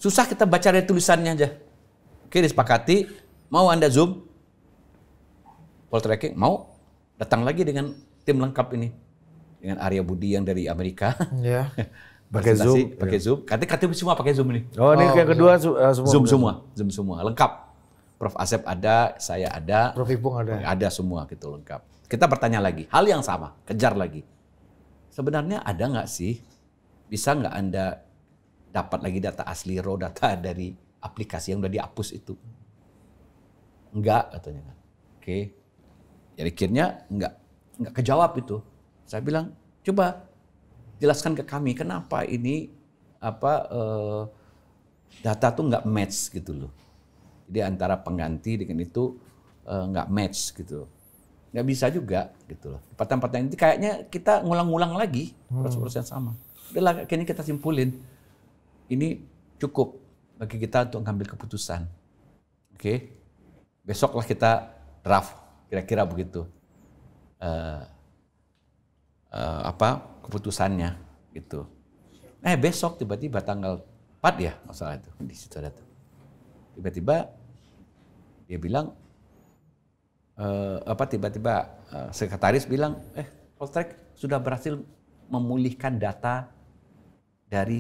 Susah kita baca dari tulisannya aja. Oke disepakati, mau anda zoom? Poll mau? Datang lagi dengan tim lengkap ini dengan Arya Budi yang dari Amerika. Iya. pakai Zoom. Pakai iya. Zoom. Katanya katanya semua pakai Zoom ini. Oh, ini yang kedua eh, semua. Zoom semua, Zoom semua, lengkap. Prof Asep ada, saya ada. Prof Ipung ada. Ada semua gitu lengkap. Kita bertanya lagi, hal yang sama, kejar lagi. Sebenarnya ada nggak sih, bisa nggak Anda dapat lagi data asli raw data dari aplikasi yang udah dihapus itu? Enggak katanya kan. Oke. Jadi akhirnya enggak, enggak kejawab itu. Saya bilang, coba jelaskan ke kami kenapa ini apa uh, data tuh nggak match gitu loh. Jadi antara pengganti dengan itu nggak eh, nggak match gitu. Nggak bisa juga gitu loh. tempat pertanyaan itu kayaknya kita ngulang-ngulang lagi hmm. proses-proses yang sama. Adalah kini kita simpulin ini cukup bagi kita untuk ngambil keputusan. Oke, okay? besoklah kita draft kira-kira begitu. Uh, uh, apa keputusannya gitu. Eh besok tiba-tiba tanggal 4 ya masalah itu di situ ada tuh. Tiba-tiba dia bilang uh, apa tiba-tiba uh, sekretaris bilang eh Poltrek sudah berhasil memulihkan data dari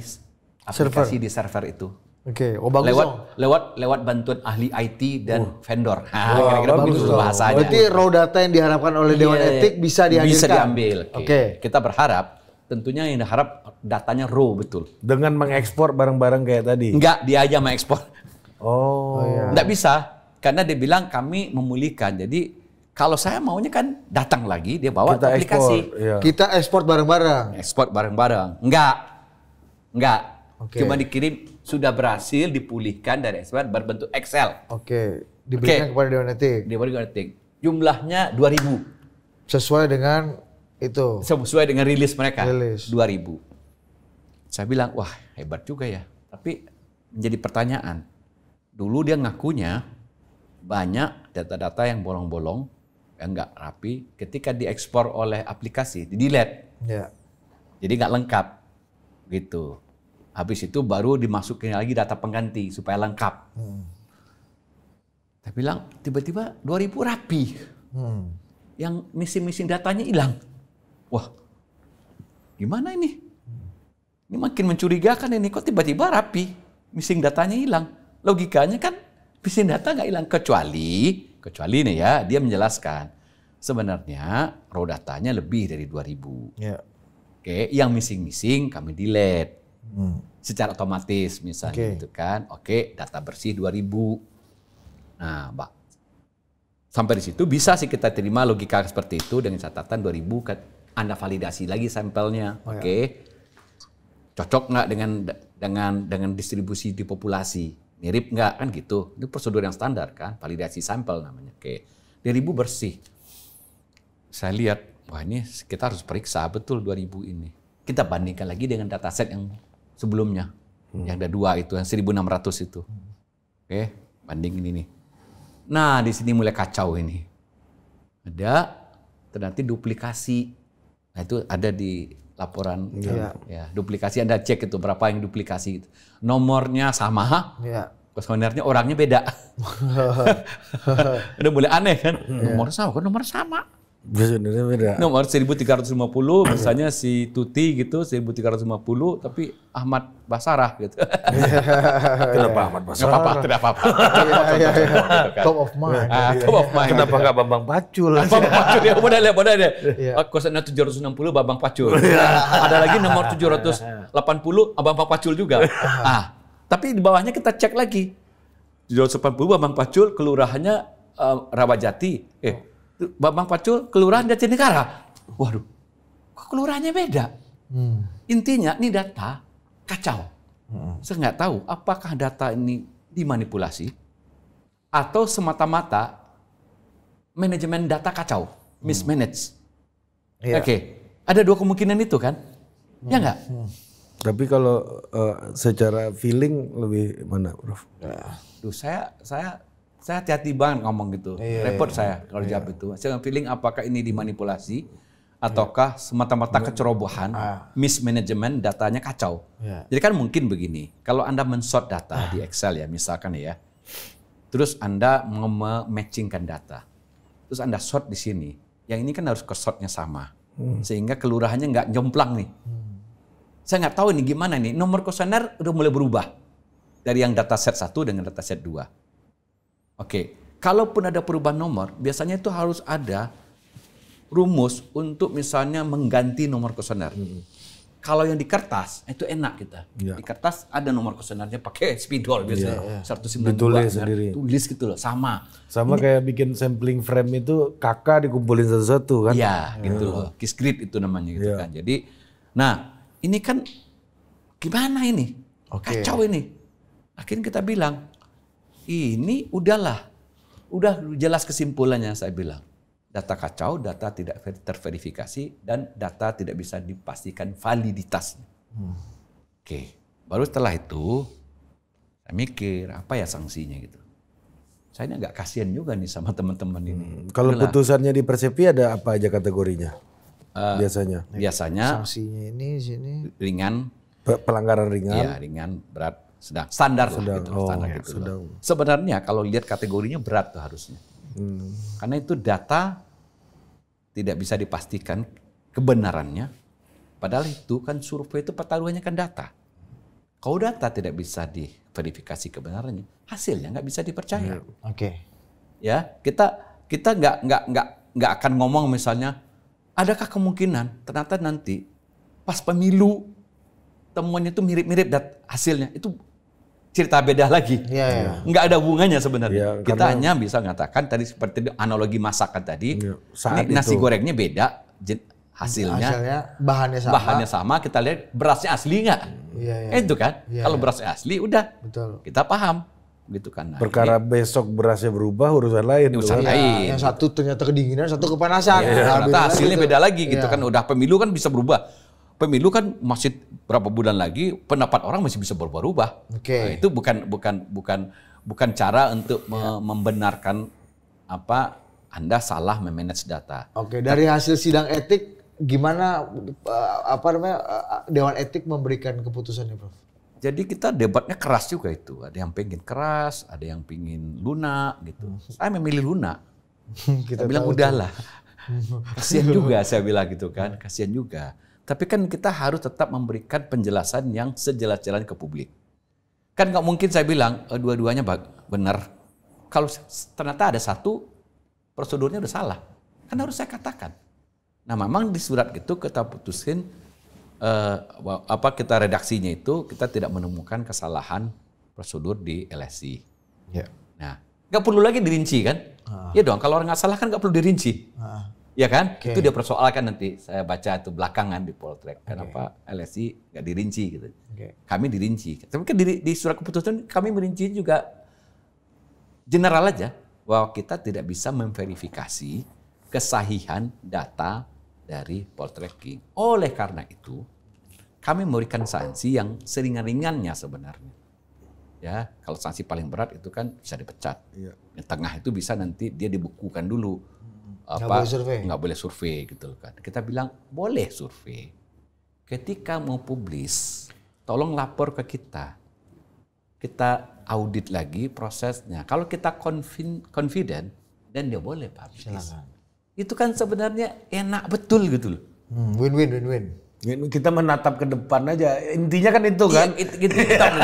aplikasi server. di server itu. Oke, okay. oh bagus lewat, dong. Lewat lewat bantuan ahli IT dan uh. vendor. Ah, kira-kira begitu bagus bahasanya. Berarti raw data yang diharapkan oleh Dewan iya, Etik bisa dihadirkan. Bisa diambil. Oke. Okay. okay. Kita berharap tentunya yang diharap datanya raw betul. Dengan mengekspor barang-barang kayak tadi. Enggak, dia aja mengekspor. Oh. oh iya. Enggak bisa karena dia bilang kami memulihkan. Jadi kalau saya maunya kan datang lagi dia bawa Kita aplikasi. Ekspor, iya. Kita ekspor barang-barang. Ekspor barang-barang. Enggak. Enggak. Okay. Cuma dikirim sudah berhasil dipulihkan dari ekspert berbentuk Excel. Oke, diberikan Oke. kepada Dewan Etik. Dewan Etik. Jumlahnya 2000. Sesuai dengan itu. Sesuai dengan rilis mereka. Rilis. 2000. Saya bilang, "Wah, hebat juga ya." Tapi menjadi pertanyaan. Dulu dia ngakunya banyak data-data yang bolong-bolong, yang nggak rapi. Ketika diekspor oleh aplikasi, di delete. Ya. Jadi nggak lengkap gitu. Habis itu baru dimasukin lagi data pengganti supaya lengkap. Hmm. Tapi bilang tiba-tiba 2000 rapi. Hmm. Yang missing-missing datanya hilang. Wah, gimana ini? Ini makin mencurigakan ini. Kok tiba-tiba rapi? Missing datanya hilang. Logikanya kan missing data nggak hilang. Kecuali, kecuali nih ya, dia menjelaskan. Sebenarnya raw datanya lebih dari 2000. Yeah. Oke, yang missing-missing kami delete hmm. secara otomatis misalnya okay. gitu kan. Oke, data bersih 2000. Nah, Pak. Sampai di situ bisa sih kita terima logika seperti itu dengan catatan 2000 kan. Anda validasi lagi sampelnya. Oh, ya. Oke. Okay. Cocok nggak dengan dengan dengan distribusi di populasi? Mirip nggak kan gitu. Itu prosedur yang standar kan, validasi sampel namanya. Oke. Okay. 2000 bersih. Saya lihat wah ini kita harus periksa betul 2000 ini. Kita bandingkan lagi dengan dataset yang sebelumnya. Hmm. Yang ada dua itu, yang 1600 itu. Oke, okay, banding ini nih. Nah, di sini mulai kacau ini. Ada nanti duplikasi. Nah, itu ada di laporan yeah. ya. Duplikasi Anda cek itu berapa yang duplikasi itu. Nomornya sama. Yeah. Sebenarnya orangnya beda. Udah boleh aneh kan? Yeah. Nomor sama kan nomor sama Beda. Nomor 1350 misalnya si Tuti gitu 1350 tapi Ahmad Basarah gitu. Iya. Kenapa Ahmad Basarah? Enggak apa-apa, tidak apa-apa. Iya, iya, top of mind. Ah, top of mind. Kenapa enggak Bambang Pacul? Bambang Pacul ya udah lihat udah deh. Kosannya 760 Bambang Pacul. Ada lagi nomor 780 Bambang Pacul juga. Ah, tapi di bawahnya kita cek lagi. 780 Bambang Pacul kelurahannya eh, Rawajati. Eh, Bambang Pacul kelurahan Jatinegara. Waduh, kok kelurahannya beda? Hmm. Intinya ini data kacau. Hmm. Saya nggak tahu apakah data ini dimanipulasi atau semata-mata manajemen data kacau, hmm. mismanage. Yeah. Oke, ada dua kemungkinan itu kan? Ya hmm. Ya nggak? Hmm. Tapi kalau uh, secara feeling lebih mana, Prof? Nah, duh, saya saya saya hati-hati banget ngomong gitu. Iya, iya Repot iya. saya kalau iya. jawab itu. Saya feeling apakah ini dimanipulasi ataukah semata-mata iya. kecerobohan, ah. mismanagement datanya kacau. Iya. Jadi kan mungkin begini, kalau Anda mensort data ah. di Excel ya misalkan ya. Terus Anda mematchingkan data. Terus Anda sort di sini. Yang ini kan harus ke sortnya sama. Hmm. Sehingga kelurahannya nggak jomplang nih. Hmm. Saya nggak tahu ini gimana nih. Nomor kosaner udah mulai berubah dari yang data set 1 dengan data set dua. Oke, kalaupun ada perubahan nomor, biasanya itu harus ada rumus untuk misalnya mengganti nomor kosoner. Hmm. Kalau yang di kertas itu enak kita. Ya. Di kertas ada nomor kosonernya pakai spidol biasanya iya. ya, ya. 192. sendiri. Tulis gitu loh, sama. Sama Ini, kayak bikin sampling frame itu kakak dikumpulin satu-satu kan. Iya, ya. gitu iya. loh. Kiskrit itu namanya gitu ya. kan. Jadi nah, ini kan gimana ini? Okay. Kacau ini. Akhirnya kita bilang, ini udahlah. Udah jelas kesimpulannya saya bilang. Data kacau, data tidak terverifikasi, dan data tidak bisa dipastikan validitas. Hmm. Oke, baru setelah itu saya mikir apa ya sanksinya gitu. Saya ini nggak kasihan juga nih sama teman-teman ini. Hmm. Kalau putusannya di Persepi ada apa aja kategorinya? Uh, biasanya. Biasanya. Sanksinya ini sini. Ringan. Pelanggaran ringan. Iya ringan, berat, sedang standar sedang. gitu, oh, standar gitu. Sedang. Sebenarnya kalau lihat kategorinya berat tuh harusnya. Hmm. Karena itu data tidak bisa dipastikan kebenarannya. Padahal itu kan survei itu pertaruhannya kan data. Kalau data tidak bisa diverifikasi kebenarannya, hasilnya nggak bisa dipercaya. Hmm. Oke. Okay. Ya kita kita nggak nggak nggak nggak akan ngomong misalnya, adakah kemungkinan ternyata nanti pas pemilu temuannya itu mirip-mirip hasilnya itu cerita beda lagi. Iya, iya. Enggak ada hubungannya sebenarnya. Ya, kita hanya bisa mengatakan tadi seperti analogi masakan tadi. Ya, saat itu. nasi gorengnya beda hasilnya. Hasilnya bahannya sama. Bahannya sama, kita lihat berasnya asli nggak? Iya, iya. Itu kan. Ya, Kalau ya. berasnya asli udah. Betul. Kita paham gitu kan. Nah, Perkara ini, besok berasnya berubah urusan lain. Urusan kan? lain. Yang satu ternyata kedinginan, satu kepanasan. Ya, nah, ternyata hasilnya gitu. beda lagi gitu ya. kan. Udah pemilu kan bisa berubah pemilu kan masih berapa bulan lagi pendapat orang masih bisa berubah-ubah. Okay. Nah, itu bukan bukan bukan bukan cara untuk yeah. Ya. membenarkan apa Anda salah memanage data. Oke, okay. dari hasil sidang etik gimana eh, apa namanya eh, dewan etik memberikan keputusannya, Prof? Jadi kita debatnya keras juga itu. Ada yang pengen keras, ada yang pingin lunak gitu. Hmm. Saya memilih lunak. kita saya bilang udahlah. Kasihan juga saya bilang gitu kan, kasihan juga. Tapi kan kita harus tetap memberikan penjelasan yang sejelas-jelasnya ke publik. Kan nggak mungkin saya bilang e, dua-duanya benar. Kalau ternyata ada satu prosedurnya udah salah, kan harus saya katakan. Nah memang di surat itu kita putusin eh, apa kita redaksinya itu kita tidak menemukan kesalahan prosedur di LSI. Yeah. Nah nggak perlu lagi dirinci kan? Uh. Ya dong kalau orang nggak salah kan nggak perlu dirinci. Uh. Ya kan? Okay. Itu dia persoalkan nanti. Saya baca itu belakangan di Poltrek. Kenapa LSI nggak dirinci gitu. Okay. Kami dirinci. Tapi kan di, di surat keputusan kami merinci juga general aja. Bahwa kita tidak bisa memverifikasi kesahihan data dari Poltreking. Oleh karena itu, kami memberikan sanksi yang seringan-ringannya sebenarnya. Ya, kalau sanksi paling berat itu kan bisa dipecat. Iya. Yang tengah itu bisa nanti dia dibekukan dulu apa nggak boleh survei nggak boleh survei gitu kan kita bilang boleh survei ketika mau publis tolong lapor ke kita kita audit lagi prosesnya kalau kita confident dan dia boleh publis itu kan sebenarnya enak betul gitu loh hmm, win-win win-win kita menatap ke depan aja. Intinya kan itu iya, kan. Ya, kita ke depan.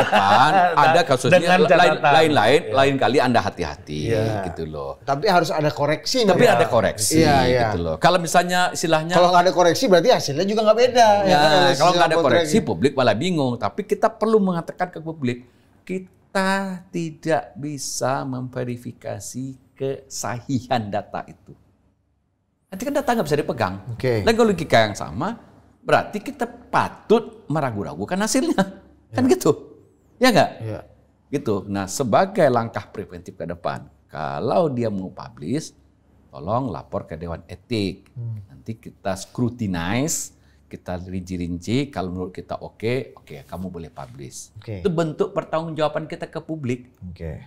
Nah, ada kasusnya lain-lain. Iya. Lain kali Anda hati-hati Ya. gitu loh. Tapi harus ada koreksi. Tapi ya. ada koreksi Ya, ya. gitu loh. Kalau misalnya istilahnya. Kalau nggak ada koreksi berarti hasilnya juga nggak beda. Iya, ya, ya, kalau nggak ada koreksi publik malah bingung. Tapi kita perlu mengatakan ke publik. Kita tidak bisa memverifikasi kesahihan data itu. Nanti kan data nggak bisa dipegang. Okay. Lagi logika yang sama, berarti kita patut meragu-ragukan hasilnya. Ya. Kan gitu. Ya nggak? Ya. Gitu. Nah, sebagai langkah preventif ke depan, kalau dia mau publish, tolong lapor ke Dewan Etik. Hmm. Nanti kita scrutinize, kita rinci-rinci, kalau menurut kita oke, okay, oke okay, kamu boleh publish. Okay. Itu bentuk pertanggungjawaban kita ke publik. Oke. Okay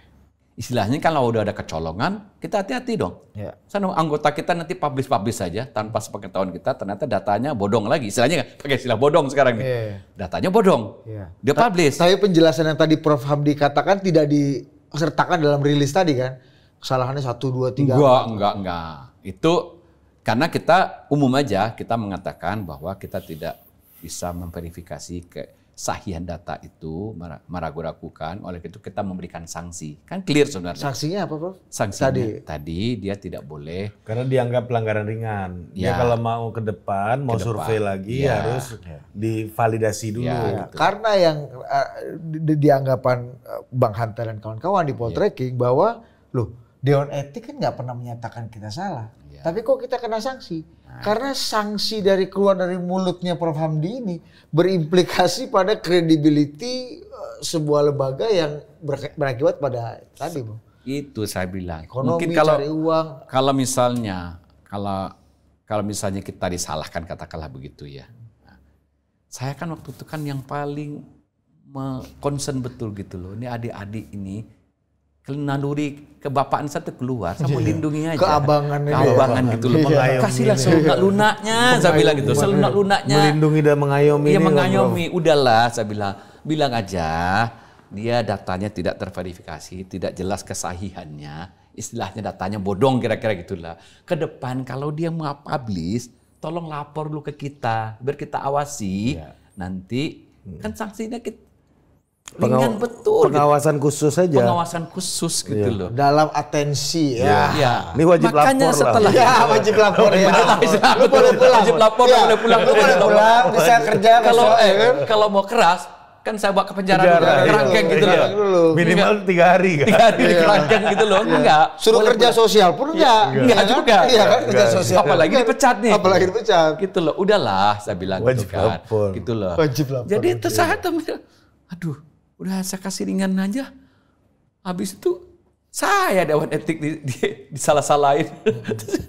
istilahnya kalau udah ada kecolongan, kita hati-hati dong. Yeah. Sana anggota kita nanti publish-publish saja tanpa sepengetahuan kita, ternyata datanya bodong lagi. Istilahnya pakai istilah bodong sekarang nih. Yeah. Datanya bodong. Yeah. Dia publish. tapi penjelasan yang tadi Prof Hamdi katakan tidak disertakan dalam rilis tadi kan? Kesalahannya satu, dua, tiga. Enggak, enggak, enggak. Itu karena kita umum aja kita mengatakan bahwa kita tidak bisa memverifikasi ke sahihan data itu meragukan oleh itu kita memberikan sanksi. Kan clear sebenarnya. Sanksinya apa, Prof? Sanksinya tadi, tadi dia tidak boleh. Karena dianggap pelanggaran ringan. Ya, dia kalau mau ke depan, mau survei lagi ya. harus ya. divalidasi dulu. Ya, gitu. Karena yang uh, di, dianggapan eh, Bang Hanta dan kawan-kawan di Poltreking ya. bahwa loh Dewan Etik kan nggak pernah menyatakan kita salah. Ya. Tapi kok kita kena sanksi? Nah. Karena sanksi dari keluar dari mulutnya Prof Hamdi ini berimplikasi pada credibility eh, sebuah lembaga yang berakibat pada tadi, bu. Itu saya bilang. Ekonomi, Mungkin kalau cari uang. kalau misalnya kalau kalau misalnya kita disalahkan katakanlah begitu ya. Nah, saya kan waktu itu kan yang paling concern betul gitu loh. Ini adik-adik ini naluri kebapaan satu keluar, sama iya. lindungi aja. Keabangan ya. Keabangan gitu loh. Iya. Kasihlah selunak lunaknya, saya bilang gitu. Selunak lunaknya. Melindungi dan mengayomi. Iya mengayomi. Bro. Udahlah, saya bilang. Bilang aja, dia datanya tidak terverifikasi, tidak jelas kesahihannya. Istilahnya datanya bodong kira-kira gitulah. Ke depan kalau dia mau publish, tolong lapor dulu ke kita. Biar kita awasi. Yeah. Nanti, kan sanksinya kita Pengaw betul. Gitu. Pengawasan gitu. khusus saja. Pengawasan khusus gitu iya. loh. Dalam atensi ya. Iya. Ini wajib Makanya lapor setelah Ya, wajib lapor ya. Lu boleh pulang. Wajib lapor, iya. boleh pulang. Lu boleh pulang, bisa kerja. Kalau eh, ya kan? kalau mau keras, kan saya bawa ke penjara, dulu, iya. kerangkeng gitu iya. loh. Minimal tiga hari kan? Tiga hari di iya. kerangkeng gitu loh, enggak. Suruh kerja sosial pun enggak. Ya enggak kan? juga. Iya kan kerja sosial. Apalagi dipecat nih. Apalagi dipecat. Gitu loh, udahlah saya bilang Wajib gitu kan. Lapor. Gitu loh. Wajib lapor. Jadi terus saya aduh udah saya kasih ringan aja. Habis itu saya dewan etik di, di, di salah salahin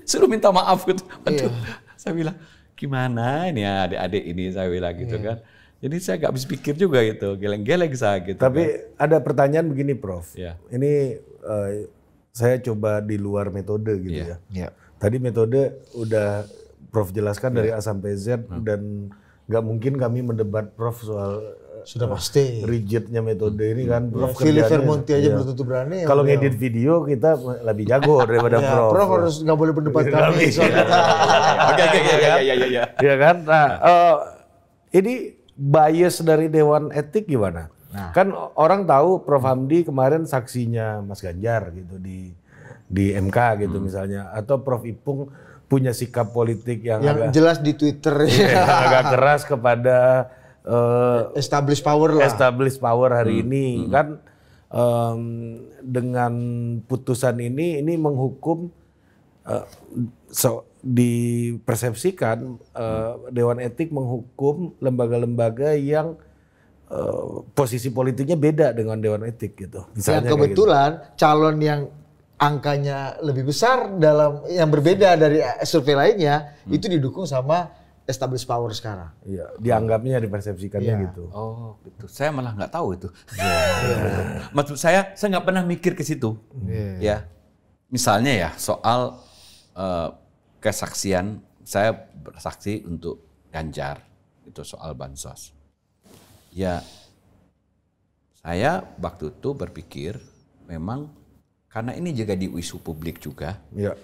suruh minta maaf gitu. Aduh, yeah. saya bilang gimana ini ya, adik-adik ini saya bilang gitu yeah. kan. Jadi saya gak habis pikir juga gitu, geleng-geleng saya gitu. Kan. Tapi kan. ada pertanyaan begini, Prof. Yeah. Ini uh, saya coba di luar metode gitu yeah. ya. Yeah. Tadi metode udah Prof jelaskan yeah. dari iya. A sampai Z hmm. dan nggak mungkin kami mendebat Prof soal sudah pasti rigidnya metode ini kan. Prof Fili Vermonti aja iya. belum tentu berani. Iya. Kalau ya. ngedit video kita lebih jago daripada ya, Prof. Prof harus nggak boleh berdebat kami. Oke oke oke Ya ya ya. Ya kan. Nah uh, ini bias dari Dewan Etik gimana? Nah. Kan orang tahu Prof Hamdi kemarin saksinya Mas Ganjar gitu di di MK gitu hmm. misalnya atau Prof Ipung punya sikap politik yang, yang agak, jelas di Twitter ya, agak keras kepada uh, establish power lah. Establish power hari hmm. ini hmm. kan um, dengan putusan ini ini menghukum uh, so dipersepsikan uh, dewan etik menghukum lembaga-lembaga yang posisi politiknya beda dengan dewan etik gitu. Ya, Misalnya yang kebetulan gitu. calon yang angkanya lebih besar dalam yang berbeda dari survei lainnya hmm. itu didukung sama established power sekarang. Iya, dianggapnya dipersepsikannya ya. gitu. Oh, gitu. Saya malah nggak tahu itu. Yeah. Maksud saya, saya nggak pernah mikir ke situ. Yeah. Ya, misalnya ya soal uh, kesaksian, saya bersaksi untuk Ganjar itu soal bansos. Ya, saya waktu itu berpikir memang karena ini juga di isu publik juga. Ya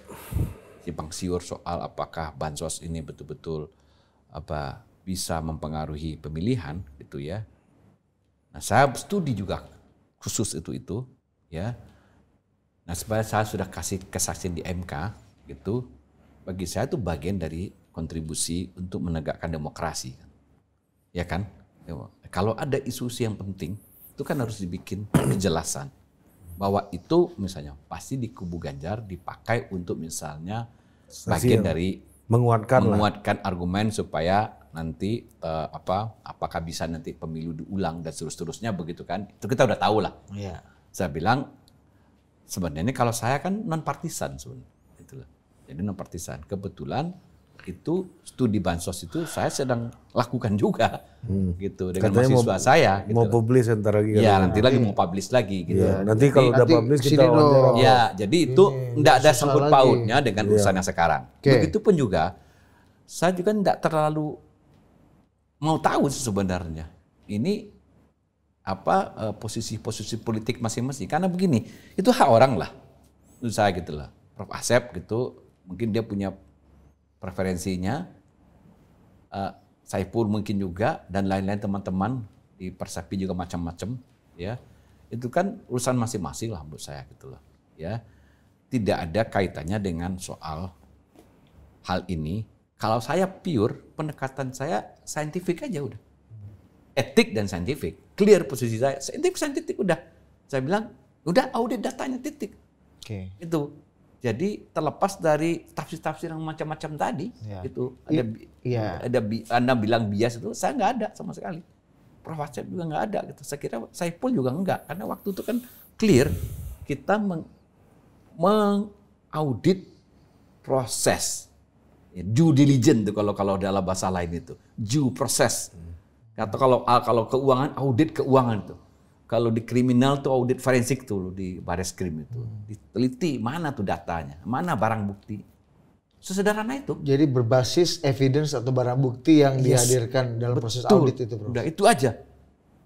simpang siur soal apakah bansos ini betul-betul apa bisa mempengaruhi pemilihan gitu ya. Nah, saya studi juga khusus itu itu ya. Nah, supaya saya sudah kasih kesaksian di MK gitu. Bagi saya itu bagian dari kontribusi untuk menegakkan demokrasi. Kan. Ya kan? Kalau ada isu-isu yang penting, itu kan harus dibikin penjelasan bahwa itu misalnya pasti di kubu Ganjar dipakai untuk misalnya bagian ya. dari menguatkan menguatkan argumen supaya nanti uh, apa apakah bisa nanti pemilu diulang dan seterusnya begitu kan itu kita udah tahu lah ya. saya bilang sebenarnya kalau saya kan non partisan sebenarnya itulah jadi non partisan kebetulan itu studi bansos itu saya sedang lakukan juga hmm. gitu dengan Katanya mahasiswa mau, saya gitu. mau publish ntar lagi ya nanti lagi mau publish lagi gitu ya, nanti kalau udah publish kita wawancara ya jadi itu tidak ada sangkut pautnya dengan ya. urusan yang sekarang okay. pun juga saya juga tidak terlalu mau tahu sebenarnya ini apa eh, posisi-posisi politik masing-masing karena begini itu hak orang lah menurut saya gitulah Prof Asep gitu mungkin dia punya preferensinya, uh, eh, Saipur mungkin juga dan lain-lain teman-teman di Persepi juga macam-macam, ya itu kan urusan masing-masing lah menurut saya gitu loh, ya tidak ada kaitannya dengan soal hal ini. Kalau saya pure pendekatan saya saintifik aja udah, etik dan saintifik, clear posisi saya, saintifik saintifik udah. Saya bilang udah audit datanya titik. Okay. Itu jadi terlepas dari tafsir-tafsir yang macam-macam tadi, ya. itu Ada, ya. ada Anda bilang bias itu, saya nggak ada sama sekali. Prof Acep juga nggak ada, gitu. Saya kira saya pun juga nggak, karena waktu itu kan clear kita meng, mengaudit proses ya, due diligence itu kalau kalau dalam bahasa lain itu due proses hmm. atau kalau kalau keuangan audit keuangan itu kalau di kriminal tuh audit forensik tuh di baris krim itu hmm. diteliti mana tuh datanya mana barang bukti sesederhana itu jadi berbasis evidence atau barang bukti yang yes. dihadirkan dalam Betul. proses audit itu bro udah itu aja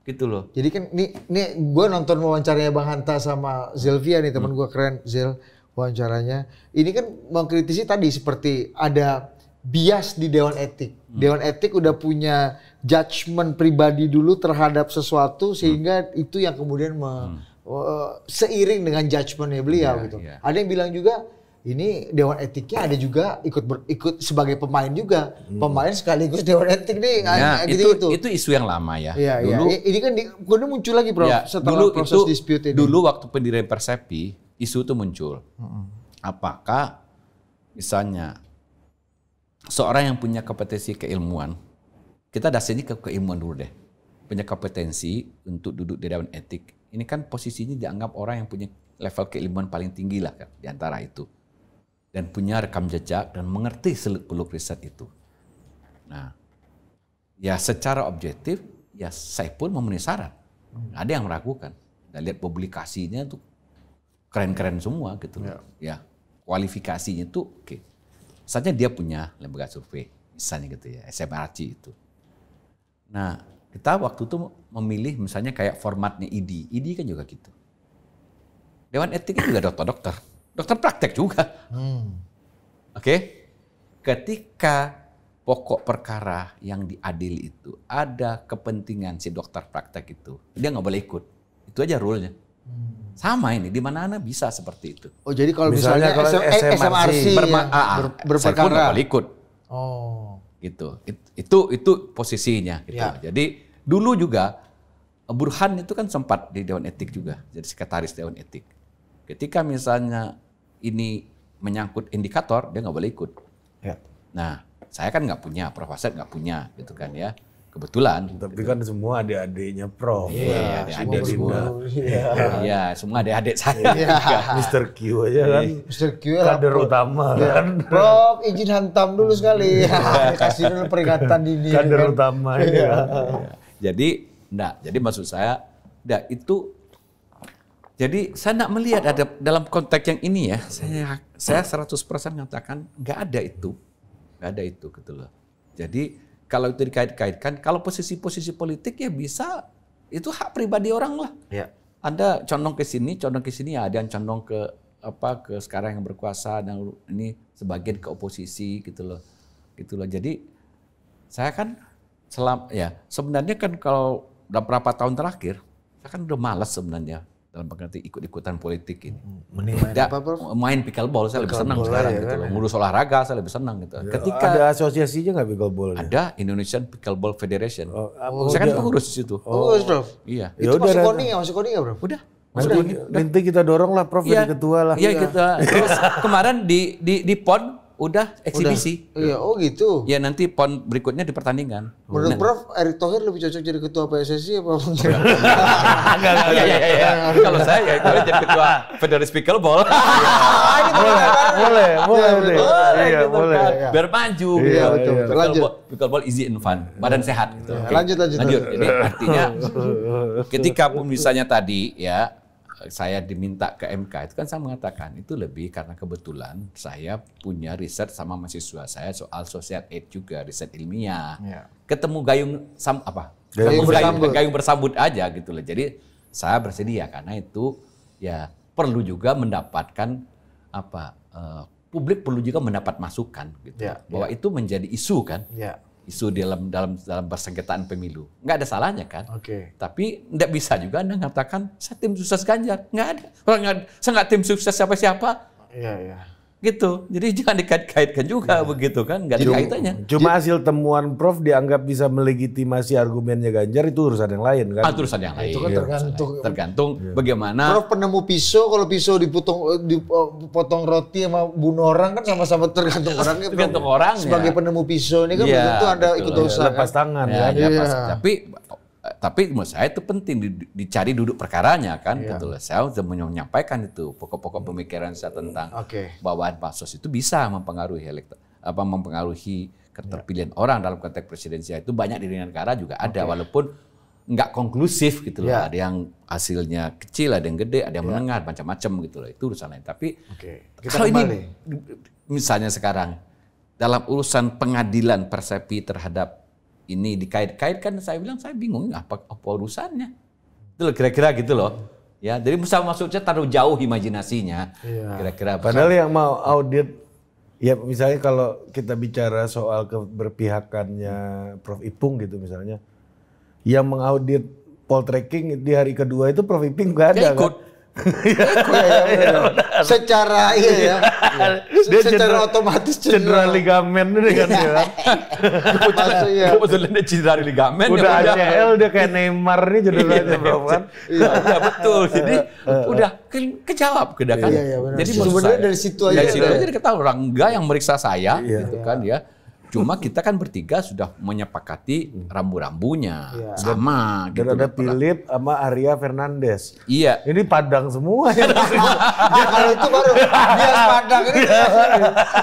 gitu loh jadi kan ini ini gue nonton wawancaranya bang Hanta sama Zelvia nih teman hmm. gue keren Zel wawancaranya ini kan mengkritisi tadi seperti ada bias di dewan etik. Hmm. Dewan etik udah punya judgement pribadi dulu terhadap sesuatu hmm. sehingga hmm. itu yang kemudian me, hmm. uh, seiring dengan judgementnya beliau yeah, gitu. Yeah. Ada yang bilang juga ini dewan etiknya ada juga ikut ber, ikut sebagai pemain juga. Hmm. Pemain sekaligus dewan etik nih nah, gitu, itu, itu isu yang lama ya. Yeah, iya. dulu yeah. ini kan di, kemudian muncul lagi Prof yeah, setelah dulu proses itu, dispute ini. Dulu waktu pendirian Persepi isu itu muncul. Hmm. Apakah misalnya seorang yang punya kompetensi keilmuan, kita dasarnya ke keilmuan dulu deh. Punya kompetensi untuk duduk di Dewan Etik. Ini kan posisinya dianggap orang yang punya level keilmuan paling tinggi lah kan, di antara itu. Dan punya rekam jejak dan mengerti seluk beluk riset itu. Nah, ya secara objektif, ya saya pun memenuhi syarat. Ada yang meragukan. Dan lihat publikasinya tuh keren-keren semua gitu. Ya. ya kualifikasinya tuh oke. Okay Misalnya dia punya lembaga survei, misalnya gitu ya, SMRC itu. Nah, kita waktu itu memilih misalnya kayak formatnya ID. ID kan juga gitu. Dewan etik itu juga dokter-dokter. Dokter praktek juga. Hmm. Oke? Okay? Ketika pokok perkara yang diadili itu ada kepentingan si dokter praktek itu, dia nggak boleh ikut. Itu aja rule-nya. Hmm. Sama ini, di mana mana bisa seperti itu. Oh jadi kalau misalnya, misalnya kalau SM, SMRC, berma- ya, ber, berperkara. Saya pun ikut. Oh. Gitu. It, itu itu posisinya. Gitu. Ya. Jadi dulu juga Burhan itu kan sempat di Dewan Etik juga, jadi sekretaris Dewan Etik. Ketika misalnya ini menyangkut indikator, dia nggak boleh ikut. Ya. Nah, saya kan nggak punya, Profesor nggak punya, gitu kan ya. Kebetulan. Tapi kan semua ada adiknya Prof. Iya, yeah, adik-adik semua. Iya, iya, semua adik-adik saya. Iya, Mister Mr. Q aja kan. Iya. Mr. Q kader utama kan. Prof, izin hantam dulu sekali. Kasih dulu peringatan dini. Kader kan. utama ya. Jadi, enggak, jadi maksud saya, enggak itu jadi saya nak melihat ada dalam konteks yang ini ya, saya saya 100% mengatakan nggak ada itu. Nggak ada itu gitu loh. Jadi kalau itu dikait-kaitkan, kalau posisi-posisi politik ya bisa itu hak pribadi orang lah. Ya. Anda condong ke sini, condong ke sini ya ada yang condong ke apa ke sekarang yang berkuasa dan ini sebagian ke oposisi gitu loh. Gitu loh. Jadi saya kan selam ya sebenarnya kan kalau beberapa tahun terakhir saya kan udah malas sebenarnya dalam pengerti ikut-ikutan politik ini. Hmm, mending Tidak, apa, Prof? Main pickleball saya lebih senang sekarang ya, gitu kan? loh. Ya. Ngurus olahraga saya lebih senang gitu. Ya, Ketika ada asosiasinya nggak pickleball? Ada Indonesian Pickleball Federation. Oh, oh saya kan udah. pengurus di situ. Pengurus, Oh, Prof. Iya. Ya, Itu udah, masih koni masih koni Prof? Udah. Maksudnya, nanti kita dorong lah Prof ya, jadi iya. ketua lah. Iya ya. kita. Terus kemarin di di di PON udah eksibisi. Udah. Iya, oh gitu. Ya nanti pon berikutnya di pertandingan. Menurut nah. Prof, Erick Thohir lebih cocok jadi ketua PSSI apa Enggak, enggak, iya, iya, Kalau saya ya jadi ketua Federasi Pickleball. Iya. boleh, boleh, boleh, boleh. Iya, boleh. Iya, iya. Biar maju. Iya, gitu. betul. Lanjut. Pickleball easy and fun, badan sehat gitu. Lanjut, lanjut. Lanjut. Jadi artinya ketika pun misalnya tadi ya saya diminta ke MK itu kan saya mengatakan itu lebih karena kebetulan saya punya riset sama mahasiswa saya soal sosial aid juga riset ilmiah ya. ketemu gayung sam apa gayung, gayung, bersambut. gayung bersambut aja gitu loh jadi saya bersedia karena itu ya perlu juga mendapatkan apa uh, publik perlu juga mendapat masukan gitu ya, bahwa ya. itu menjadi isu kan ya isu dalam dalam dalam persengketaan pemilu. Nggak ada salahnya kan? Oke. Okay. Tapi nggak bisa juga Anda mengatakan saya tim sukses Ganjar. Nggak ada. Orang nggak, saya nggak tim sukses siapa-siapa. Iya, iya gitu. Jadi jangan dikait-kaitkan juga ya. begitu kan, nggak ada kaitannya. Cuma hasil temuan Prof dianggap bisa melegitimasi argumennya Ganjar itu urusan yang lain kan? Ah, urusan yang lain. Itu kan iya. tergantung. Ya. Tergantung ya. bagaimana. Prof penemu pisau, kalau pisau dipotong eh, dipotong roti sama bunuh orang kan sama-sama tergantung orangnya. Tergantung orang. Sebagai penemu pisau ini kan ya, tentu ada ikut dosa. Iya, kan? Lepas tangan ya. Kan? ya. ya. Pas, iya. tapi tapi menurut saya itu penting dicari duduk perkaranya kan iya. betul saya sudah menyampaikan itu pokok-pokok hmm. pemikiran saya tentang okay. bawaan pansos itu bisa mempengaruhi elektor apa mempengaruhi keterpilihan yeah. orang dalam konteks presidensial itu banyak di negara juga ada okay. walaupun nggak konklusif gitu loh yeah. ada yang hasilnya kecil ada yang gede ada yang yeah. menengah macam-macam gitu loh itu urusan lain tapi okay. Kita kalau kembali. ini misalnya sekarang dalam urusan pengadilan persepi terhadap ini dikait-kaitkan saya bilang saya bingung apa apa urusannya itu loh kira-kira gitu loh ya jadi misal maksudnya taruh jauh imajinasinya iya. kira-kira iya. padahal yang mau audit ya misalnya kalau kita bicara soal keberpihakannya Prof Ipung gitu misalnya yang mengaudit poll tracking di hari kedua itu Prof Ipung gak ada ya, ikut. kan Iya, iya, iya. ya, ya, secara iya ya, dia secara otomatis cedera, ligamen ini kan ya. Kebetulan dia cedera ligamen. Ya, udah ya, ACL udah kayak Neymar nih cedera aja bro kan. Iya betul. Jadi udah ke, kejawab kan. Jadi sebenarnya dari situ aja. Dari situ ya. aja ketahuan orang enggak yang meriksa saya gitu kan ya Cuma kita kan bertiga sudah menyepakati rambu-rambunya ya. sama. Dan gitu, ada Philip sama Arya Fernandes. Iya. Ini Padang semua ya. ya kalau itu baru dia Padang ini. Iya.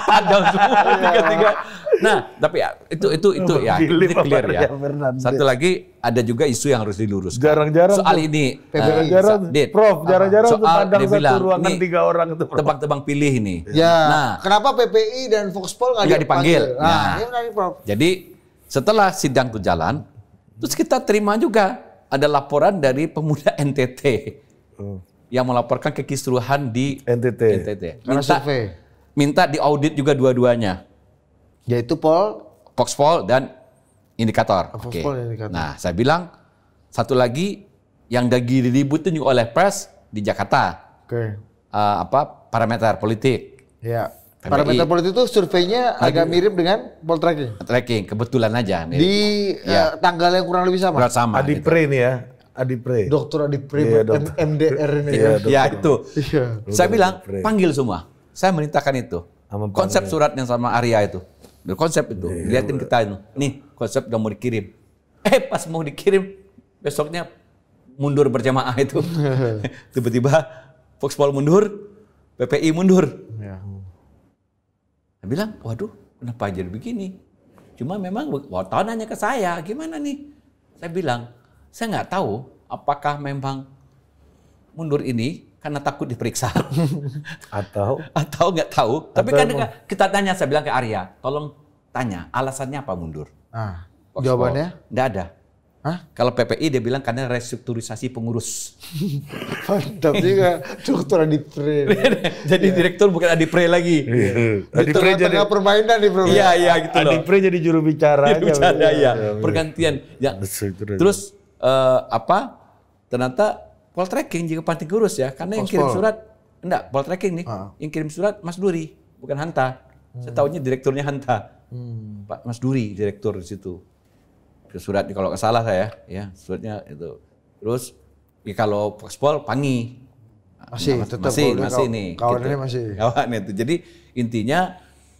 Padang semua tiga-tiga. Nah, tapi ya, itu itu itu ya ini itu clear ya. Satu lagi ada juga isu yang harus diluruskan. Jarang-jarang soal ini. Eh, eh, jarang-jarang, uh, Prof. Jarang-jarang soal padang bilang, satu ruangan ini, tiga orang itu. Tebang-tebang pilih ini. Ya. Nah, kenapa PPI dan Foxpol nggak dipanggil? dipanggil? Nah, nah. Menarik, Prof. Jadi setelah sidang itu jalan, terus kita terima juga ada laporan dari pemuda NTT oh. yang melaporkan kekisruhan di NTT. NTT. Minta, survei. Minta diaudit juga dua-duanya. Yaitu Paul Foxpol dan indikator. Oke. Okay. Indikator. Nah, saya bilang satu lagi yang lagi diributin oleh pers di Jakarta. Oke. Okay. Uh, eh, apa parameter politik? Ya. PMI. Parameter politik itu surveinya lagi, agak mirip dengan poll tracking. Tracking kebetulan aja. Mirip. Di ya. uh, eh, tanggal yang kurang lebih sama. Kurang sama. Adi gitu. nih ya. Pre. Dokter Pre, yeah, dokter. MDR ini yeah, ya. Ya itu. Yeah. Saya bilang panggil semua. Saya merintahkan itu. Konsep surat yang sama Arya itu konsep itu. Iya, Liatin kita itu nih konsep udah mau dikirim. Eh pas mau dikirim besoknya mundur berjamaah itu. Tiba-tiba Foxpol mundur, PPI mundur. Ya. Saya bilang, waduh kenapa jadi begini? Cuma memang wartawan nanya ke saya, gimana nih? Saya bilang, saya nggak tahu apakah memang mundur ini karena takut diperiksa atau atau nggak tahu tapi kan kita tanya saya bilang ke Arya tolong tanya alasannya apa mundur ah, jawabannya nggak ada Hah? Kalau PPI dia bilang karena restrukturisasi pengurus. Mantap juga struktur Pre. jadi ya. direktur bukan Pre lagi. Ya. Di tengah jadi... permainan di Iya iya gitu loh. Pre jadi juru bicara juru bicara ya. ya. Pergantian. Ya. Terus uh, apa? Ternyata Pol tracking jika pantai kurus ya, karena yang kirim surat enggak pol tracking nih, ah. yang kirim surat Mas Duri, bukan Hanta. Hmm. Saya tahunya direkturnya Hanta. Hmm. Pak Mas Duri direktur di situ. Ke surat kalau nggak salah saya ya, suratnya itu. Terus ya kalau Pol Pangi. Masih, nah, mas, tetap masih, masih nih. kawannya gitu. masih. Kawan itu. Jadi intinya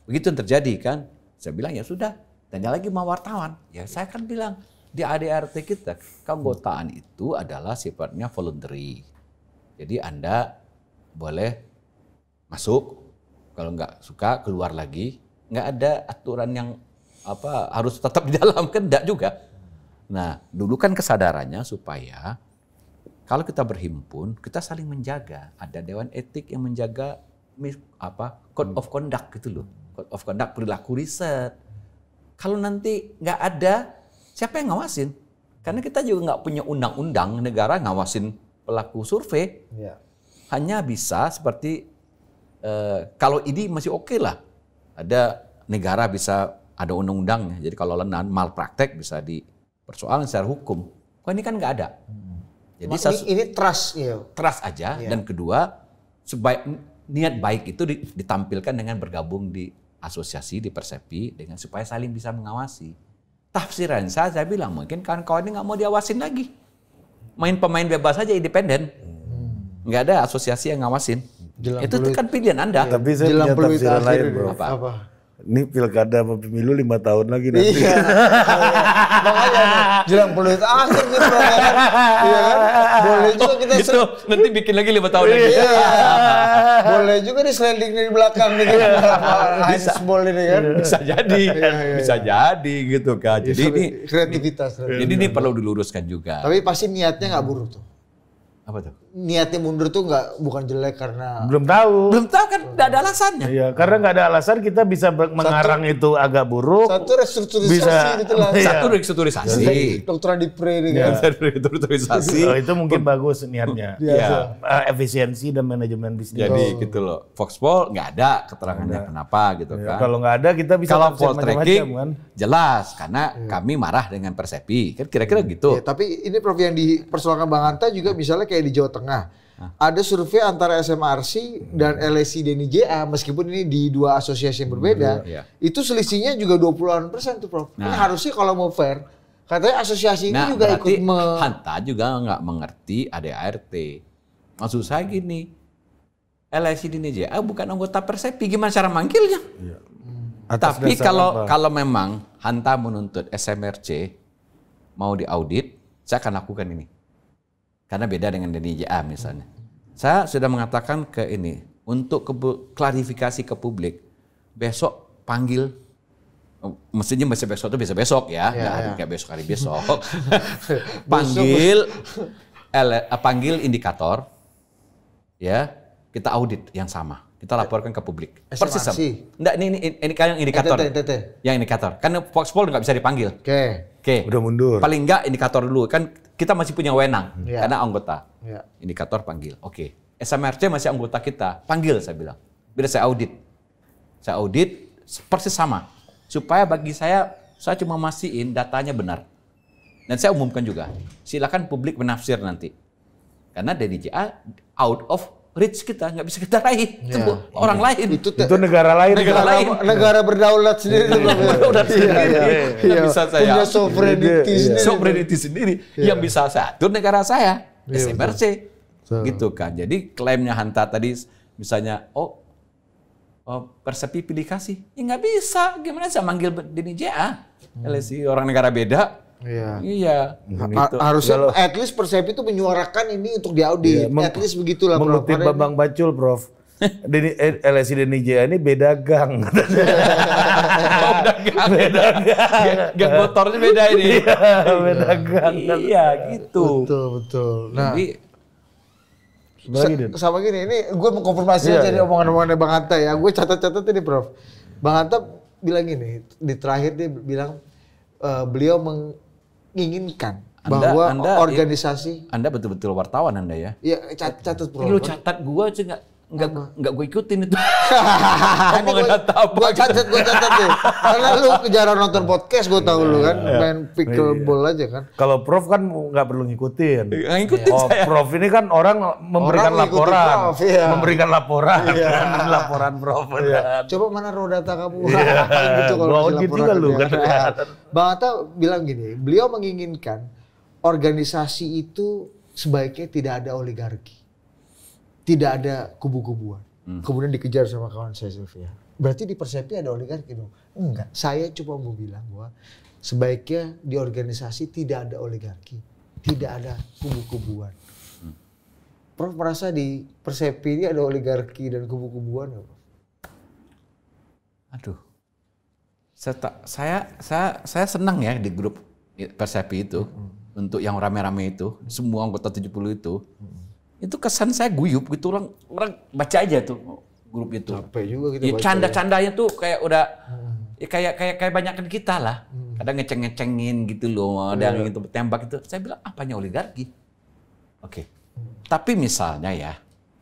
begitu yang terjadi kan. Saya bilang ya sudah, tanya lagi sama wartawan. Ya saya kan bilang, di ADRT kita, keanggotaan itu adalah sifatnya voluntary. Jadi Anda boleh masuk, kalau nggak suka keluar lagi. Nggak ada aturan yang apa harus tetap di dalam, kan enggak juga. Nah, dulu kan kesadarannya supaya kalau kita berhimpun, kita saling menjaga. Ada dewan etik yang menjaga apa code of conduct gitu loh. Code of conduct perilaku riset. Kalau nanti nggak ada Siapa yang ngawasin? Karena kita juga nggak punya undang-undang negara ngawasin pelaku survei. Ya. Hanya bisa seperti eh, kalau ini masih oke okay lah. Ada negara bisa ada undang undang Jadi kalau lenan malpraktek bisa dipersoalkan secara hukum. Kok ini kan nggak ada. Hmm. Jadi ini, ini trust ya. Trust aja ya. dan kedua sebaik niat baik itu ditampilkan dengan bergabung di asosiasi di Persepi dengan supaya saling bisa mengawasi tafsiran saya, saya bilang mungkin kawan-kawan ini nggak mau diawasin lagi. Main pemain bebas saja independen. Hmm. Nggak ada asosiasi yang ngawasin. Jelang itu, kan pilihan Anda. Tapi saya jelang punya tafsiran lain, bro. Apa? apa? ini pilkada sama pemilu lima tahun lagi nanti. Iya. Makanya jelang peluit akhir gitu iya kan. Iya kan? Boleh juga kita oh, Itu nanti bikin lagi lima tahun lagi. Iya. Boleh juga di sliding di belakang nih gitu. Bisa boleh nih kan. Iya. Bisa jadi. Bisa jadi gitu kan. Jadi ini kreativitas. Jadi ini perlu diluruskan juga. Tapi pasti niatnya nggak buruk tuh. Apa tuh? niatnya mundur tuh nggak bukan jelek karena belum tahu belum tahu kan nggak ada alasannya iya karena nggak ada alasan kita bisa mengarang satu, itu agak buruk satu restrukturisasi bisa, gitu lah iya. satu restrukturisasi dokter di pre ya. kan restrukturisasi oh, itu mungkin bagus niatnya ya. ya. Uh, efisiensi dan manajemen bisnis jadi oh. gitu loh Foxpol nggak ada keterangannya ya. kenapa gitu ya. kan kalau nggak ada kita bisa kalau full kan? tracking kan? jelas karena ya. kami marah dengan persepi kan kira-kira iya. gitu ya, tapi ini prof yang dipersoalkan bang Anta juga misalnya kayak di Jawa Tengah. Ada survei antara SMRC dan LSI Deni JA meskipun ini di dua asosiasi yang berbeda, ya. itu selisihnya juga 20-an persen tuh Prof. Nah. Ini harusnya kalau mau fair, katanya asosiasi nah, ini juga ikut me... Hanta juga nggak mengerti ada ART, Maksud saya gini, LSI Deni JA bukan anggota Persepi, gimana cara manggilnya? Ya. Tapi kalau kalau memang Hanta menuntut SMRC mau diaudit, saya akan lakukan ini. Karena beda dengan DNIJA misalnya. Saya sudah mengatakan ke ini, untuk ke, klarifikasi ke publik, besok panggil mestinya besok besok itu bisa besok ya, ya, ya. kayak besok hari besok. panggil L, panggil indikator ya, kita audit yang sama. Kita laporkan ke publik. Persis sama. Enggak, ini ini, ini kan yang indikator. Yang indikator. Karena Foxpol nggak bisa dipanggil. Oke. Okay. Oke. Okay. Udah mundur. Paling enggak indikator dulu kan kita masih punya wenang hmm. yeah. karena anggota. Yeah. Indikator panggil. Oke. Okay. SMRC masih anggota kita. Panggil saya bilang. biar saya audit. Saya audit persis sama. Supaya bagi saya saya cuma masihin datanya benar. Dan saya umumkan juga. Silakan publik menafsir nanti. Karena DDJA out of rich kita nggak bisa kita raih ya. orang lain itu, itu negara lain negara, negara lain negara berdaulat sendiri iya. berdaulat iya, sendiri ya, ya, ya. Yang bisa saya punya sovereignty sendiri sovereignty sendiri yang bisa saya tuh negara saya SMRC so. gitu kan jadi klaimnya Hanta tadi misalnya oh, oh Persepi pilih kasih ya nggak bisa gimana saya manggil Deni JA hmm. LSI orang negara beda Iya. Iya. Nah, gitu. Harusnya ya Lalu, at least Persepi itu menyuarakan ini untuk diaudit. Iya, at least begitulah Mengutip Bambang Bacul, Prof. Deni, eh, LSI Deni Jaya ini beda gang. oh, gang. Beda gang. Gang motornya beda ini. Iya, iya, beda gang. Iya, gitu. Betul, betul. Nah, Jadi, sama gini, ini gue mengkonfirmasi iya, aja iya. omongan-omongannya Bang Hanta ya. Gue catat-catat ini Prof. Bang Hanta bilang gini, di terakhir dia bilang, uh, beliau meng, inginkan anda, bahwa anda, organisasi Anda betul-betul wartawan Anda ya. Iya, catat, catat bro. Lu catat gua aja enggak Enggak, enggak gue ikutin itu. Ini gue Gue catat, gue catat deh. Karena lu kejaran nonton podcast gue tahu lu kan. Iya. Main pickleball iya. aja kan. Kalau Prof kan nggak perlu ngikutin. Nggak ngikutin oh, saya. Prof ini kan orang memberikan orang laporan. Prof, iya. Memberikan laporan. Kan. Laporan Prof. Kan. Coba mana raw data kamu. Iya. gitu kalau laporan. lu kan. Bang Ata bilang gini, beliau menginginkan organisasi itu sebaiknya tidak ada oligarki tidak ada kubu-kubuan. Hmm. Kemudian dikejar sama kawan saya Sylvia. Berarti di persepsi ada oligarki dong? Enggak. Saya cuma mau bilang bahwa sebaiknya di organisasi tidak ada oligarki, tidak ada kubu-kubuan. Hmm. Prof merasa di persepsi ini ada oligarki dan kubu-kubuan nggak, Prof? Aduh, Seta, saya saya saya senang ya di grup Persepi itu hmm. untuk yang rame-rame itu semua anggota 70 itu hmm itu kesan saya guyup gitu orang orang baca aja tuh grup itu. Capek juga gitu ya, canda-candanya ya. tuh kayak udah hmm. ya kayak kayak kayak banyakkan kita lah. Hmm. Kadang ngeceng-ngecengin gitu loh, ada iya. yang itu tembak itu. Saya bilang apanya oligarki? Oke. Okay. Hmm. Tapi misalnya ya,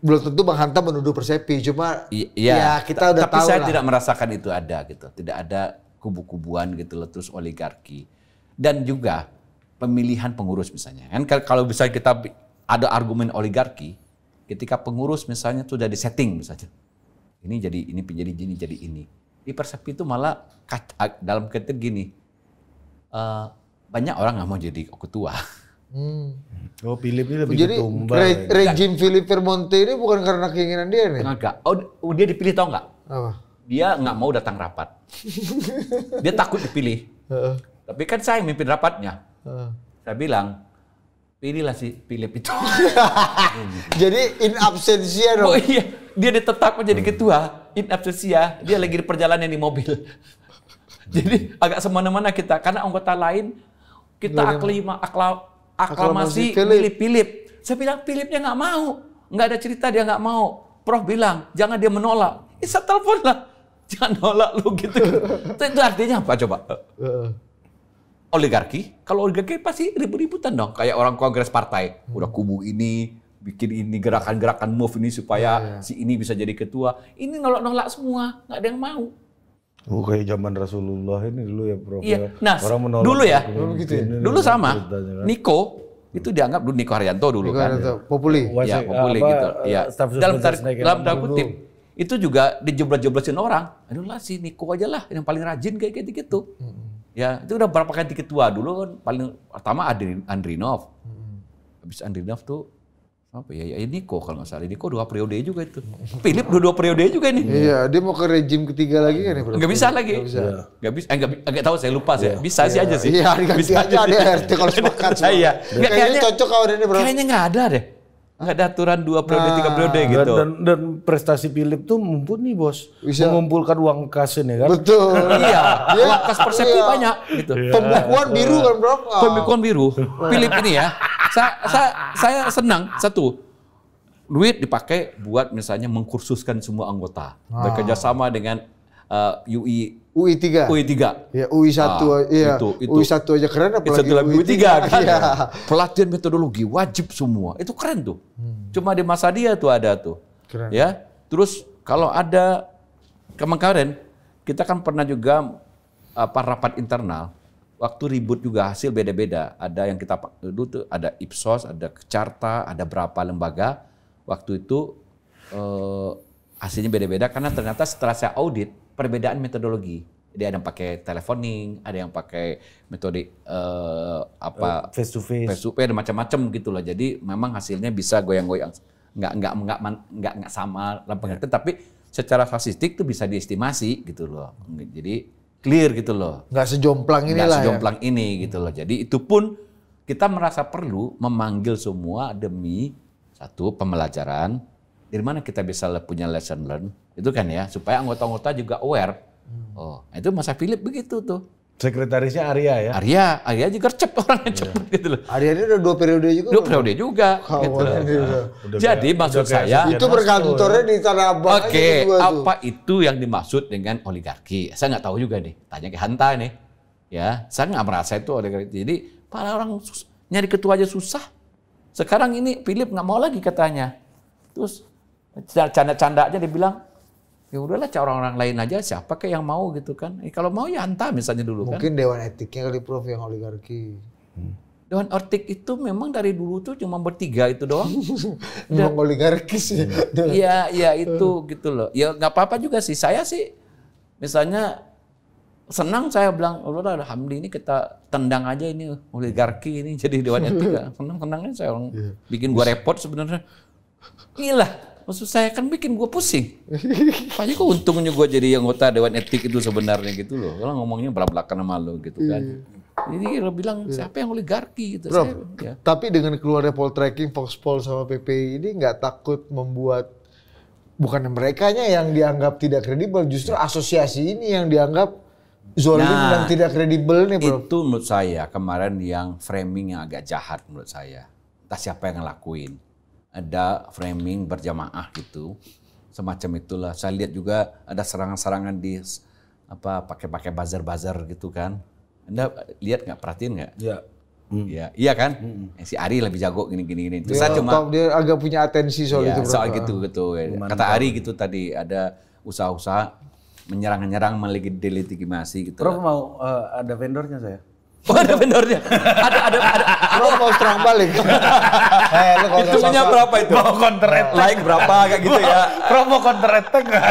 belum tentu Bang Hanta menuduh Persepi, cuma iya, ya kita udah tapi tahu saya lah. tidak merasakan itu ada gitu. Tidak ada kubu-kubuan gitu loh terus oligarki. Dan juga pemilihan pengurus misalnya. Kan kalau bisa kita ada argumen oligarki ketika pengurus misalnya sudah disetting misalnya ini jadi ini jadi gini jadi ini di persepsi itu malah dalam ketik gini uh, banyak orang nggak mau jadi ketua Hmm. Oh, Philip ini lebih Jadi, Re ya. rejim Philip Permonte ini bukan karena keinginan dia nih? Enggak. Oh, dia dipilih tau nggak? Dia nggak mau datang rapat. dia takut dipilih. Uh Tapi kan saya yang mimpin rapatnya. -uh. Saya bilang, pilihlah si Philip itu. Jadi in absentia dong. Oh iya, dia ditetap menjadi ketua in absentia. Dia lagi di perjalanan di mobil. Jadi agak semana-mana kita karena anggota lain kita aklima, akla, aklamasi Philip. Saya bilang Philipnya nggak mau, nggak ada cerita dia nggak mau. Prof bilang jangan dia menolak. Eh, saya telepon lah, jangan nolak lu gitu. itu artinya apa coba? oligarki, kalau oligarki pasti ribut-ributan dong. Kayak orang kongres partai, udah kubu ini, bikin ini gerakan-gerakan move ini supaya yeah, yeah. si ini bisa jadi ketua. Ini nolak-nolak semua, nggak ada yang mau. Oh kayak zaman Rasulullah ini dulu ya Prof. Iya. Ya. Nah, orang menolak dulu ya. Dulu gitu. Ya. Dulu sama. Kan. Niko itu dianggap dulu Niko Haryanto dulu Niko kan. Haryanto, kan. Populi. Ya, eh, populi apa, gitu. Eh, ya. Dalam tarik, dalam tanda kutip itu juga dijeblos-jeblosin orang. Aduh lah si Niko aja lah yang paling rajin kayak gitu. Hmm. Ya, itu udah berapa kali ketua dulu kan paling pertama Andrinov. Hmm. Habis Andrinov tuh apa ya? Ya kok kalau nggak salah. ini kok dua periode juga itu. Philip dua dua periode juga ini Iya, dia mau ke rejim ketiga lagi kan ya? Nggak bisa lagi. Nggak bisa. Nggak bisa. Enggak, eh, tahu saya lupa sih. Iya. Bisa sih iya. aja sih. Iya, bisa aja deh RT kalau sepakat. Iya. Kayaknya cocok kalau ini bro. Kayaknya nggak ada deh nggak ada aturan dua periode nah, tiga periode gitu dan, dan prestasi Philip tuh mumpuni bos Bisa. mengumpulkan uang kas ya kan betul iya. iya uang kas persepsi yeah. banyak gitu yeah. pembukuan biru kan bro pembukuan oh. biru Philip ini ya saya, saya, saya senang satu duit dipakai buat misalnya mengkursuskan semua anggota ah. bekerja sama dengan uh, eh, UI UI 3. UI 3. Ya, UI 1 ah, iya. Itu, itu. UI 1 aja keren apalagi satu lagi UI 3 kan. Iya. Pelatihan metodologi wajib semua. Itu keren tuh. Hmm. Cuma di masa dia tuh ada tuh. Keren. Ya. Terus kalau ada kemarin kita kan pernah juga apa rapat internal waktu ribut juga hasil beda-beda. Ada yang kita dulu tuh ada Ipsos, ada Carta, ada berapa lembaga. Waktu itu eh, hasilnya beda-beda karena ternyata setelah saya audit perbedaan metodologi. Jadi ada yang pakai teleponing, ada yang pakai metode uh, apa eh, face to face, face to face, macam-macam gitulah. Jadi memang hasilnya bisa goyang-goyang, nggak nggak nggak nggak nggak sama lah pengertian, yeah. tapi secara statistik itu bisa diestimasi gitu loh. Jadi clear gitu loh. Nggak sejomplang ini lah. Ya. sejomplang ya. ini gitu loh. Jadi itu pun kita merasa perlu memanggil semua demi satu pembelajaran. Dari mana kita bisa punya lesson learn? Itu kan ya, supaya anggota-anggota juga aware. Hmm. Oh, nah itu masa Philip begitu tuh. Sekretarisnya Arya ya? Arya, Arya juga cep orang yeah. cepet gitu loh. Arya ini udah dua periode juga. Dua kan? periode juga. gitu. Loh. Nah. Jadi udah maksud saya itu berkantornya di Tanah Oke, okay. Gitu apa tuh. itu yang dimaksud dengan oligarki? Saya nggak tahu juga nih. Tanya ke Hanta nih. Ya, saya nggak merasa itu oligarki. Jadi para orang nyari ketua aja susah. Sekarang ini Philip nggak mau lagi katanya. Terus canda-canda aja dibilang ya udahlah cara orang, orang lain aja siapa kayak yang mau gitu kan eh, kalau mau ya anta misalnya dulu mungkin kan mungkin dewan etiknya kali prof yang oligarki hmm. dewan etik itu memang dari dulu tuh cuma bertiga itu doang dan, oligarkis sih iya, iya iya itu gitu loh ya nggak apa-apa juga sih saya sih misalnya senang saya bilang oh, udah Hamdi ini kita tendang aja ini oligarki ini jadi dewan etik senang senangnya saya orang iya. bikin gua repot sebenarnya Gila, iya Maksud saya kan bikin gue pusing. Pak kok untungnya gue jadi anggota Dewan Etik itu sebenarnya gitu loh. Kalau ngomongnya belak-belakan sama lo gitu kan. Iya. Jadi lo bilang iya. siapa yang oligarki gitu. Bro, saya, ya. Tapi dengan keluarnya poltreking, foxpol sama PPI ini nggak takut membuat bukan mereka nya yang dianggap tidak kredibel, justru iya. asosiasi ini yang dianggap zolim nah, dan tidak kredibel nih bro. Itu menurut saya kemarin yang framing yang agak jahat menurut saya. Entah siapa yang ngelakuin ada framing berjamaah gitu semacam itulah saya lihat juga ada serangan-serangan di apa pakai-pakai buzzer-buzzer gitu kan anda lihat nggak perhatiin nggak ya Hmm. Ya, iya kan? Hmm. Eh, si Ari lebih jago gini gini gini. Ya, saya cuma dia agak punya atensi soal ya, itu. Berapa? Soal gitu gitu. Memantang. Kata Ari gitu tadi ada usaha-usaha menyerang-nyerang melegitimasi gitu. Prof mau uh, ada vendornya saya? Oh ada vendornya. ada ada ada. Lo mau serang balik. eh, lo kalau berapa itu? Mau counter nah, attack. Like berapa kayak gitu ya. Promo counter attack eh,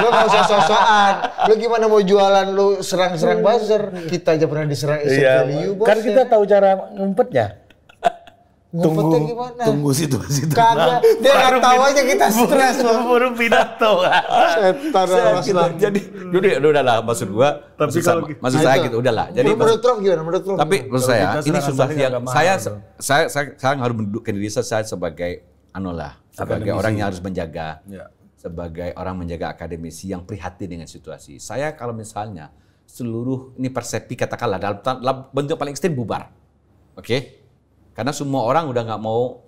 lo kalau usah sosokan. Lo gimana mau jualan lo serang-serang buzzer? Kita aja pernah diserang Iya. Kan kita tahu cara ngumpetnya tunggu gimana? tunggu situasi tenang. dia nggak tahu aja kita stres. Buru pidato. Setan jadi Jadi, ya, udah, lah maksud gua. Tapi maksud, kalau, gitu maksud saya gitu, udah lah. Jadi menurut Trump gimana? Menurut Trump Tapi menurut saya ini susah yang gitu. saya saya saya sekarang harus mendudukkan diri saya sebagai anu sebagai orang yang harus menjaga, ya. sebagai orang menjaga akademisi yang prihatin dengan situasi. Saya kalau misalnya seluruh ini persepi katakanlah dalam, dalam bentuk paling ekstrim bubar, oke? Okay? Karena semua orang udah nggak mau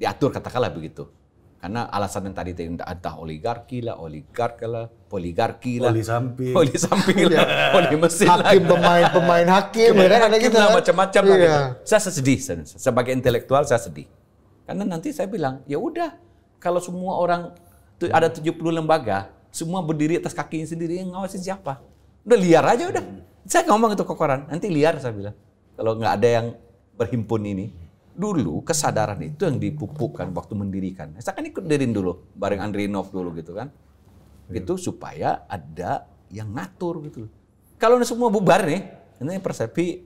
diatur katakanlah begitu. Karena alasan yang tadi entah oligarki lah, oligarki lah, poligarki lah. poli samping. poli samping lah, iya. poli mesin hakim lah. Hakim pemain-pemain hakim, ya kan ada gitu lah kan? Macam-macam iya. Lah, gitu. Saya sedih, sebagai intelektual saya sedih. Karena nanti saya bilang, ya udah kalau semua orang ada 70 lembaga, semua berdiri atas kakinya sendiri, yang ngawasin siapa? Udah liar aja udah. Saya ngomong itu kokoran, nanti liar saya bilang. Kalau nggak ada yang berhimpun ini, dulu kesadaran itu yang dipupukkan waktu mendirikan. Saya kan ikut dirin dulu bareng Andrinov dulu gitu kan. Ya. Itu supaya ada yang ngatur gitu kalau Kalau semua bubar nih, ini persepi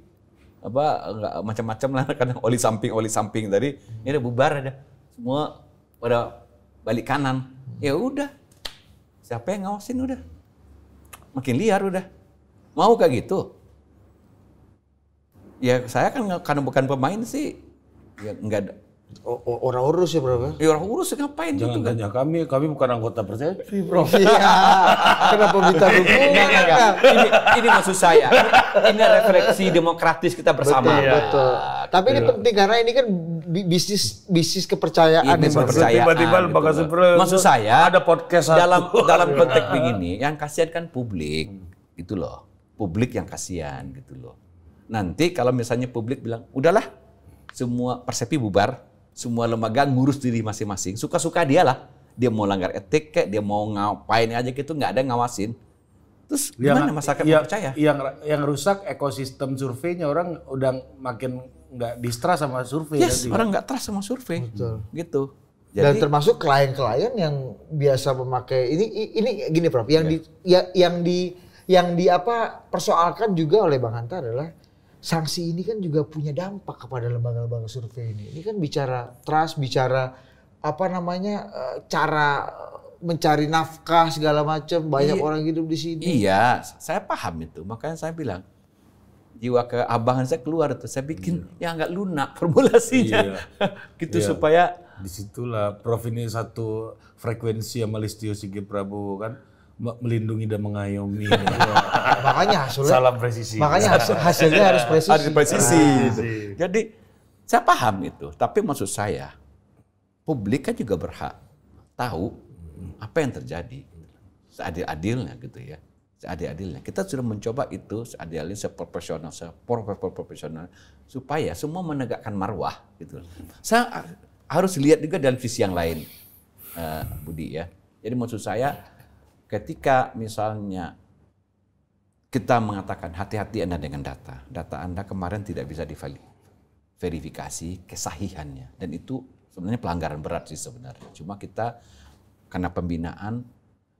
apa enggak macam-macam lah kadang oli samping oli samping tadi ini ada bubar ada semua pada balik kanan hmm. ya udah siapa yang ngawasin udah makin liar udah mau kayak gitu ya saya kan karena bukan pemain sih ya nggak ada orang urus ya bro ya? ya orang urus ngapain jangan gitu kan? tanya kan? kami kami bukan anggota persepsi bro iya kenapa minta dukungan ini, ini maksud saya ini refleksi demokratis kita bersama betul, ya. betul. tapi ini penting karena ini kan bisnis bisnis kepercayaan ini iya, ya, kepercayaan tiba-tiba lembaga sipil maksud saya ada podcast satu. dalam dalam konteks begini yang kasihan kan publik gitu loh publik yang kasihan gitu loh nanti kalau misalnya publik bilang udahlah semua persepi bubar, semua lembaga ngurus diri masing-masing. Suka-suka dia lah. Dia mau langgar etik kayak, dia mau ngapain aja gitu, nggak ada yang ngawasin. Terus yang, gimana masyarakat yang, percaya? Yang yang rusak ekosistem surveinya orang udah makin nggak distrust sama survei. Yes, orang nggak trust sama survei. Betul. Gitu. Jadi, Dan termasuk klien-klien yang biasa memakai ini ini gini Prof, yang yeah. di ya, yang di yang di apa persoalkan juga oleh Bang Hanta adalah sanksi ini kan juga punya dampak kepada lembaga-lembaga survei ini. Ini kan bicara trust, bicara apa namanya eh, cara eh, mencari nafkah segala macam, banyak iya, orang hidup di sini. Iya, saya paham itu. Makanya saya bilang jiwa keabangan saya keluar tuh. Saya bikin iya. yang agak lunak formulasinya. Iya. gitu iya. supaya disitulah Prof ini satu frekuensi sama Listio Sigit Prabowo kan melindungi dan mengayomi. makanya hasilnya salam presisi. Makanya hasilnya harus presisi. Harus presisi. Ah, Jadi saya paham itu, tapi maksud saya publik kan juga berhak tahu apa yang terjadi seadil-adilnya gitu ya. Seadil-adilnya. Kita sudah mencoba itu seadil-adilnya seprofesional, seprofesional supaya semua menegakkan marwah gitu. Saya harus lihat juga dalam visi yang lain uh, Budi ya. Jadi maksud saya ketika misalnya kita mengatakan hati-hati Anda dengan data. Data Anda kemarin tidak bisa diverifikasi kesahihannya. Dan itu sebenarnya pelanggaran berat sih sebenarnya. Cuma kita karena pembinaan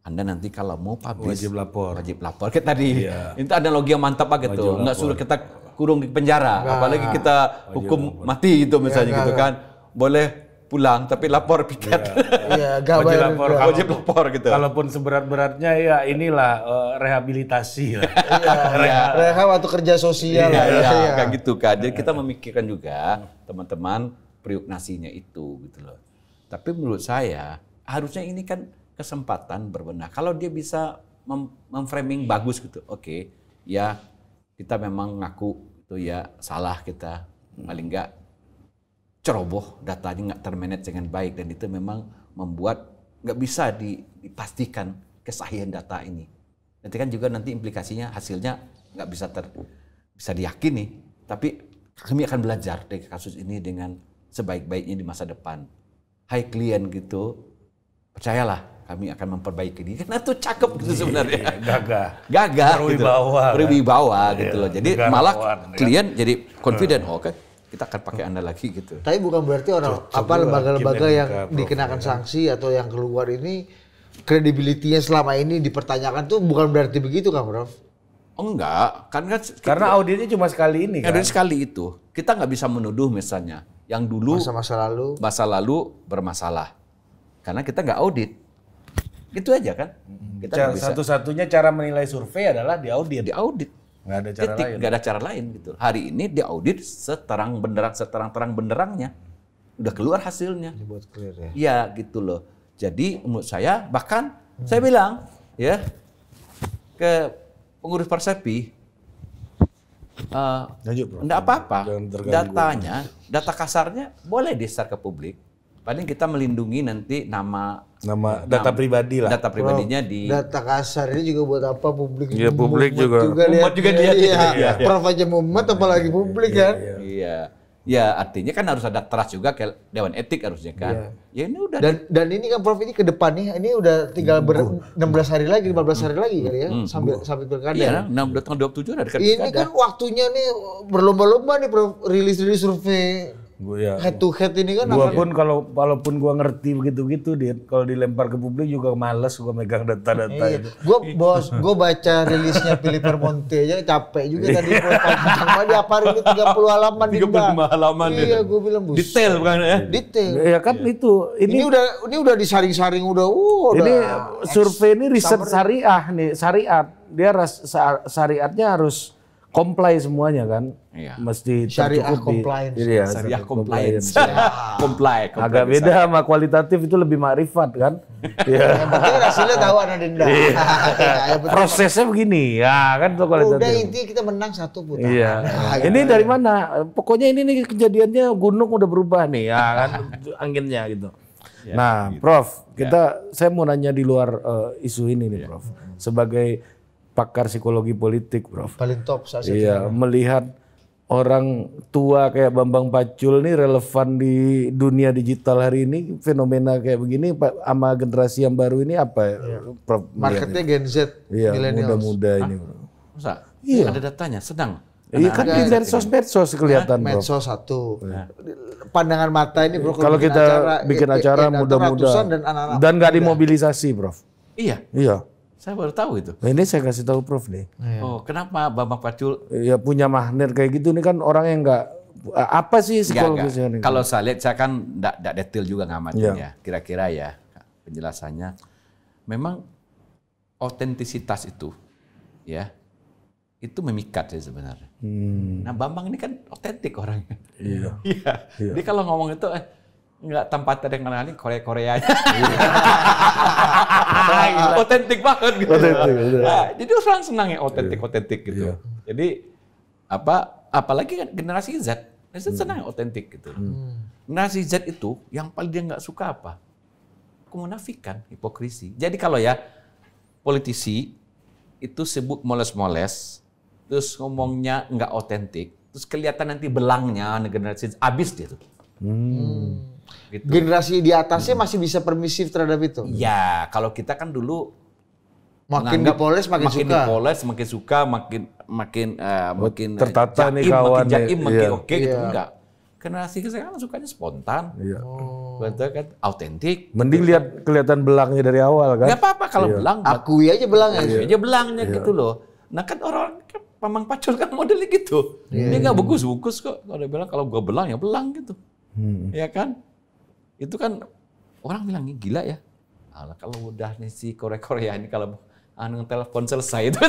anda nanti kalau mau publish wajib lapor. Wajib lapor. Kita tadi. Iya. Itu analogi yang mantap pak gitu, tuh. suruh kita kurung di penjara, nah, apalagi kita hukum mati itu misalnya ya, gitu kan. Boleh pulang tapi lapor iya. piket. Iya, yeah. wajib lapor. Kalau, wajib lapor gitu. Kalaupun seberat-beratnya ya inilah uh, rehabilitasi lah. Iya, iya. reha waktu kerja sosial yeah, lah. Iya, ya. kayak gitu kan. Jadi kita iya. memikirkan juga teman-teman priuk nasinya itu gitu loh. Tapi menurut saya harusnya ini kan kesempatan berbenah. Kalau dia bisa mem memframing bagus gitu. Oke, okay, ya kita memang ngaku itu ya salah kita paling enggak ceroboh datanya nggak termanage dengan baik dan itu memang membuat nggak bisa dipastikan kesahihan data ini nanti kan juga nanti implikasinya hasilnya nggak bisa ter bisa diyakini tapi kami akan belajar dari kasus ini dengan sebaik-baiknya di masa depan hai klien gitu percayalah kami akan memperbaiki diri. Karena tuh cakep gitu sebenarnya. Gagah. Gagah. Gitu. Berwibawa. Gitu. Berwibawa gitu loh. Iya, jadi malah kan? klien jadi confident. Oh, oke, okay, kita akan pakai hmm. Anda lagi gitu. Tapi bukan berarti orang apa lembaga-lembaga yang dikenakan ya. sanksi atau yang keluar ini kredibilitasnya selama ini dipertanyakan tuh bukan berarti begitu kan, Prof? Oh, enggak, kan kan karena auditnya cuma sekali ini kan. sekali itu. Kita nggak bisa menuduh misalnya yang dulu masa-masa lalu masa lalu bermasalah. Karena kita nggak audit. Itu aja kan. Hmm. Kita Satu-satunya cara menilai survei adalah di audit. Nggak ada cara Titik, lain. Nggak ada cara lain gitu. Hari ini diaudit seterang benderang seterang terang benderangnya. Udah keluar hasilnya. Dibuat clear ya. Iya gitu loh. Jadi menurut saya bahkan hmm. saya bilang ya ke pengurus Persepi Uh, eh, Enggak apa-apa. Datanya, data kasarnya boleh di share ke publik paling kita melindungi nanti nama nama eh, data nama, pribadi lah data pribadinya Bro, di data kasar ini juga buat apa publik ya publik juga juga mumet juga dia iya, ya, prof aja umat apalagi publik ya? kan iya. iya. ya artinya kan harus ada trust juga ke dewan etik harusnya kan iya. ya ini udah dan dan ini kan prof ini ke depan nih, ini udah tinggal ber, 16 iya. hari lagi 15 hari hmm. lagi kali ya hmm. sambil sampai pilkada iya, nah, udah tanggal 27 ada pilkada ini kan ya. waktunya nih berlomba-lomba nih prof rilis-rilis survei Gua ya. Head to head ini kan gua pun kalau walaupun gua ngerti begitu begitu dia kalau dilempar ke publik juga malas, gua megang data-data iya. itu. Gua bos, gua baca rilisnya Philip Monte aja capek juga tadi gua iya. panjang apa diaparin tiga puluh halaman puluh lima halaman. Iya, gua bilang bus. Detail bukan ya. Detail. Ya kan iya. itu. Ini, ini udah ini udah disaring-saring udah uh, Ini survei ini riset syariah nih, syariat. Dia syariatnya harus comply semuanya kan Iya. Mesti iya, syariah compliance. Di, iya, syariah compliance. Comply, Agak beda sama kualitatif itu lebih makrifat kan. ya. hasilnya iya. tahu ada denda. Iya. iya Prosesnya begini ya kan itu kualitatif. Udah inti kita menang satu putaran. Iya. Nah, ini dari mana? Pokoknya ini nih kejadiannya gunung udah berubah nih ya kan anginnya gitu. Ya, nah, gitu. Prof, ya. kita ya. saya mau nanya di luar uh, isu ini nih, ya. Prof. Sebagai pakar psikologi politik, Prof. Paling top saya. Iya, melihat orang tua kayak Bambang Pacul nih relevan di dunia digital hari ini fenomena kayak begini sama generasi yang baru ini apa ya. Iya. Prof, marketnya Gen Z iya, muda-muda ini Masa? Iya. ada datanya sedang Iya kan di medsos sosmed kelihatan nah, medsos satu. nah. Pandangan mata ini bro. Kalau kita bikin eh, acara eh, eh, muda-muda dan dan nggak dimobilisasi, Prof. Iya. Iya. Saya baru tahu itu. Nah, ini saya kasih tahu Prof nih. Iya. Oh, kenapa Bambang Pacul? Ya punya magnet kayak gitu. Ini kan orang yang nggak apa sih psikologisnya? Kalau saya lihat saya kan tidak detail juga ngamatin iya. ya. Kira-kira ya. penjelasannya. Memang otentisitas itu, ya itu memikat sih sebenarnya. Hmm. Nah Bambang ini kan otentik orangnya. Iya. Iya. iya. Dia kalau ngomong itu eh, nggak tempat ada yang kenalin Korea Korea otentik banget gitu authentic, nah, jadi orang senang ya otentik iya. otentik gitu yeah. jadi apa apalagi kan generasi Z generasi Z hmm. senang otentik gitu hmm. generasi Z itu yang paling dia nggak suka apa kemunafikan hipokrisi jadi kalau ya politisi itu sebut moles-moles terus ngomongnya nggak otentik terus kelihatan nanti belangnya generasi Z abis dia tuh hmm. hmm. Gitu. Generasi di atasnya hmm. masih bisa permisif terhadap itu. Ya, kalau kita kan dulu makin dipoles makin, makin suka. Makin dipoles makin suka, makin makin uh, makin tertata jaim, nih kawan makin jaim, makin iya. oke okay, yeah. gitu iya. enggak. Generasi sekarang sukanya spontan. Iya. Yeah. Oh. Betul kan autentik. Mending lihat kelihatan belangnya dari awal kan. Gak apa-apa kalau yeah. belang. Akui aja belangnya. Akui aja belangnya yeah. gitu loh. Nah kan orang kan Pamang Pacul kan modelnya gitu. Yeah. Dia nggak bungkus-bungkus kok. Kalau dia bilang kalau gua belang ya belang gitu. Hmm. Ya kan? itu kan orang bilang gila ya. Alah, kalau udah nih si Korea Korea ini kalau anu telepon selesai itu.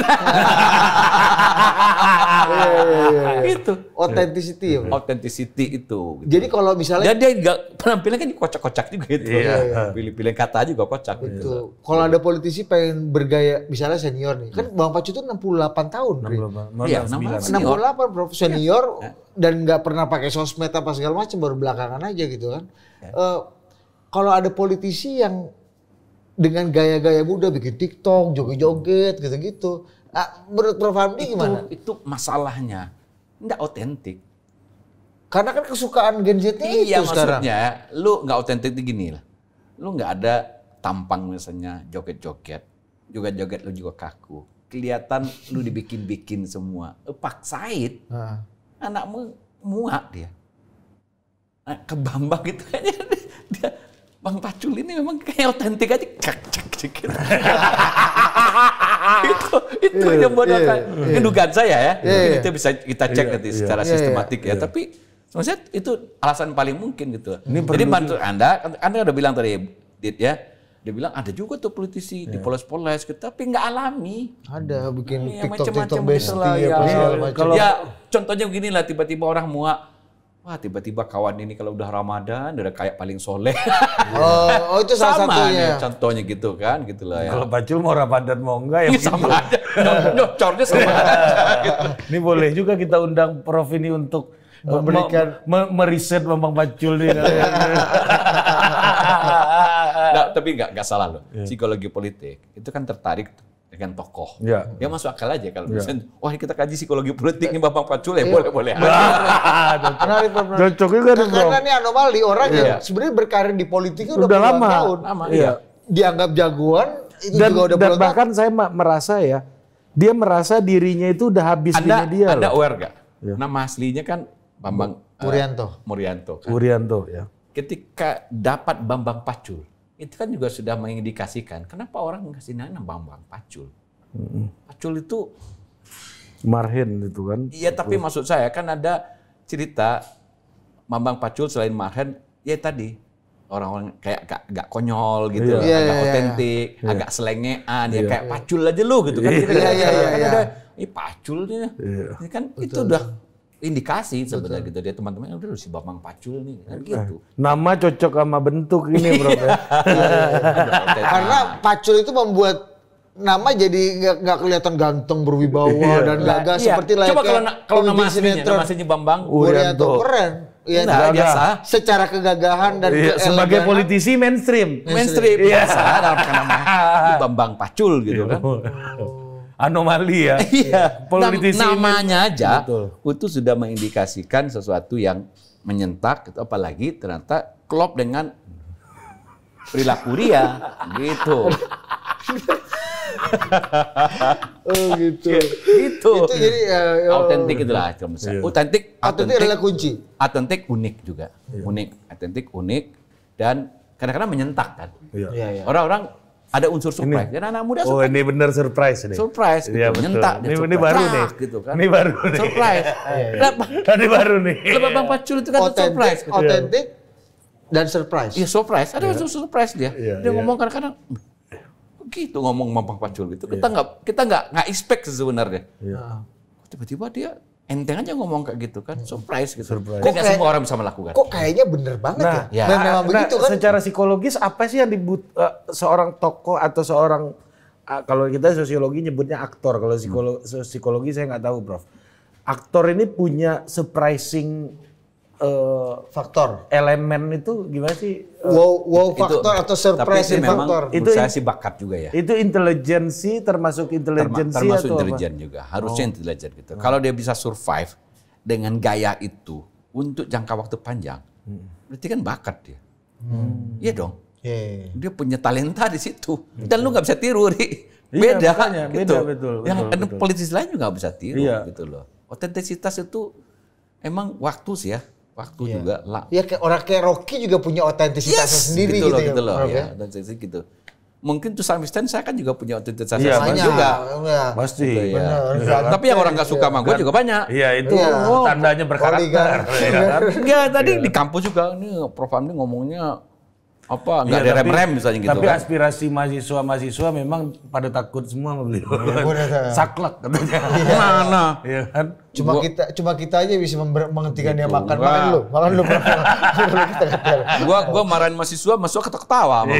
Iya, iya, iya. itu authenticity ya. Authenticity itu. Gitu. Jadi kalau misalnya Jadi dia gak, penampilan kan kocak-kocak juga gitu. Iya. Pilih-pilih kata juga kocak gitu. Kalau ada politisi pengen bergaya misalnya senior nih. Kan Bang Pacu itu 68 tahun. enam enam puluh 68 Prof senior dan nggak pernah pakai sosmed apa segala macam baru belakangan aja gitu kan. Uh, kalau ada politisi yang dengan gaya-gaya muda bikin TikTok, joget-joget gitu-gitu, nah, menurut Prof Hamdi itu, gimana? Itu masalahnya, nggak otentik. Karena kan kesukaan Gen Z iya, itu sekarang. Iya maksudnya, lu nggak otentik itu gini lah. Lu nggak ada tampang misalnya joget-joget, juga joget lu juga kaku. Kelihatan lu dibikin-bikin semua. Eh, paksain, nah. anakmu muak dia. Ah, ke Bambang gitu kayaknya dia Bang Pacul ini memang kayak otentik aja cek cek cek itu itu yeah, yang buat yeah, yeah. ini dugaan saya ya yeah, yeah. itu bisa kita iya, cek yeah, nanti iya. secara yeah, iya, sistematik yeah, ya yeah. tapi maksudnya itu alasan paling mungkin gitu ini jadi bantu anda anda udah bilang tadi Dit ya dia bilang ada juga tuh politisi yeah. dipoles-poles gitu tapi nggak alami ada bikin ya, TikTok TikTok bestie ya, ya, ya, ya, contohnya begini lah tiba-tiba orang muak Wah tiba-tiba kawan ini kalau udah Ramadan udah kayak paling soleh. Oh, oh itu salah sama satunya. Nih, contohnya gitu kan, gitulah ya. Kalau Bacul mau Ramadan mau enggak ya, sama aja. Nyocornya sama iya. aja. Gitu. Ini boleh juga kita undang Prof ini untuk eh, memberikan me, me, meriset Bambang Bacul nih. nah, tapi nggak nggak salah loh. Iya. Psikologi politik itu kan tertarik dengan tokoh. Ya. ya masuk akal aja kalau ya. misalnya, wah kita kaji psikologi politik nih Bapak Pacul ya boleh-boleh iya. aja. Nah. Menarik, Cocok juga dong. Karena ini anomali orang ya. yang sebenarnya berkarir di politiknya udah, udah lama. tahun. Lama, Ya. Dianggap jagoan, itu dan, juga udah Dan bahkan saya merasa ya, dia merasa dirinya itu udah habis anda, di media. Anda loh. aware gak? Ya. Nama aslinya kan Bambang Murianto. Uh, Murianto. Kan? Murianto ya. Ketika dapat Bambang Pacul, itu kan juga sudah mengindikasikan kenapa orang ngasih nama bang-bang pacul. Hmm. Pacul itu marhen itu kan. Iya, tapi maksud saya kan ada cerita Mambang Pacul selain marhen, ya tadi orang-orang kayak gak gak konyol gitu, yeah, agak iya, iya, iya. otentik, yeah, yeah. agak selengean, yeah. ya kayak pacul aja lu gitu kan. Iya, kan iya, iya. Ini pacul nih. Yeah. Ini kan Betul. itu udah indikasi sebenarnya gitu dia teman-teman udah si Bambang Pacul nih kan eh, gitu. Nama cocok sama bentuk ini Bro. Iya. Karena Pacul itu membuat nama jadi nggak kelihatan ganteng berwibawa iya. dan gagah iya. seperti lain. Coba kalau kalau nama aslinya, nama aslinya Bambang iya, Urianto keren. Iya, nah, biasa. Secara kegagahan dan iya, sebagai politisi mainstream. Mainstream, mainstream. biasa dalam nama Bambang Pacul gitu kan anomali ya. Iya. iya. Politisi namanya ini. aja Betul. itu sudah mengindikasikan sesuatu yang menyentak itu apalagi ternyata klop dengan perilaku dia gitu. oh gitu. gitu. Itu jadi itu eh, oh. autentik itulah kalau iya. misalnya. Autentik autentik adalah kunci. Autentik unik juga. Iya. Unik, autentik unik dan kadang-kadang menyentak kan. Iya. iya Orang-orang ada unsur surprise. Ini, Dan anak muda surprise. Oh, ini benar surprise ini. Surprise iya, gitu. Ya, Nyentak ini, surprise. ini baru nih. gitu kan. Ini baru nih. Surprise. Iya, iya. ini baru nih. Lepas Bang Pacul itu kan surprise. Gitu. Otentik dan surprise. Iya, surprise. Ada unsur surprise dia. Yeah, dia yeah. ngomong kadang-kadang hmm, gitu ngomong sama Bang Pacul gitu. Kita nggak kita nggak nggak expect sebenarnya. Yeah. Tiba-tiba dia enteng aja ngomong kayak gitu kan hmm. surprise gitu surprise. kok kayak, semua orang bisa melakukan kok kayaknya bener banget nah, ya, ya. Nah, memang nah, begitu kan secara psikologis apa sih yang dibut uh, seorang tokoh atau seorang uh, kalau kita sosiologi nyebutnya aktor kalau psikologi hmm. psikologi saya nggak tahu prof aktor ini punya surprising uh, faktor elemen itu gimana sih uh, wow wow faktor itu, atau surprise tapi faktor itu saya sih bakat juga ya itu intelijensi termasuk intelijensi Term, termasuk intelijen juga harusnya oh. intelijen gitu oh. kalau dia bisa survive dengan gaya itu untuk jangka waktu panjang hmm. berarti kan bakat dia hmm. iya dong yeah. dia punya talenta di situ hmm. dan lu nggak bisa tiru ri iya, beda iya, makanya, gitu beda, betul, yang betul, betul. politis lain juga nggak bisa tiru iya. gitu loh otentisitas itu emang waktu sih ya waktu yeah. juga lah. Ya kayak orang kayak Rocky juga punya otentisitasnya yes! sendiri gitu, gitu loh, ya. gitu loh ya. Dan saya gitu. Mungkin tuh some extent saya kan juga punya otentisitasnya. Iya, yeah, juga. Iya, Pasti. Gitu, ya. Benar. Iya, tapi yang orang nggak suka iya. sama gue juga banyak. Iya itu oh, tandanya berkarakter. Enggak, kan? tadi di kampus juga nih Prof Amdi ngomongnya apa nggak iya, ada rem-rem misalnya gitu tapi kan? aspirasi mahasiswa mahasiswa memang pada takut semua beliau iya, saklek katanya iya. mana Ya, kan? cuma gua, kita cuma kita aja bisa menghentikan gitu. dia makan makan lu makan lu gua gua marahin mahasiswa mahasiswa ketawa ketawa sama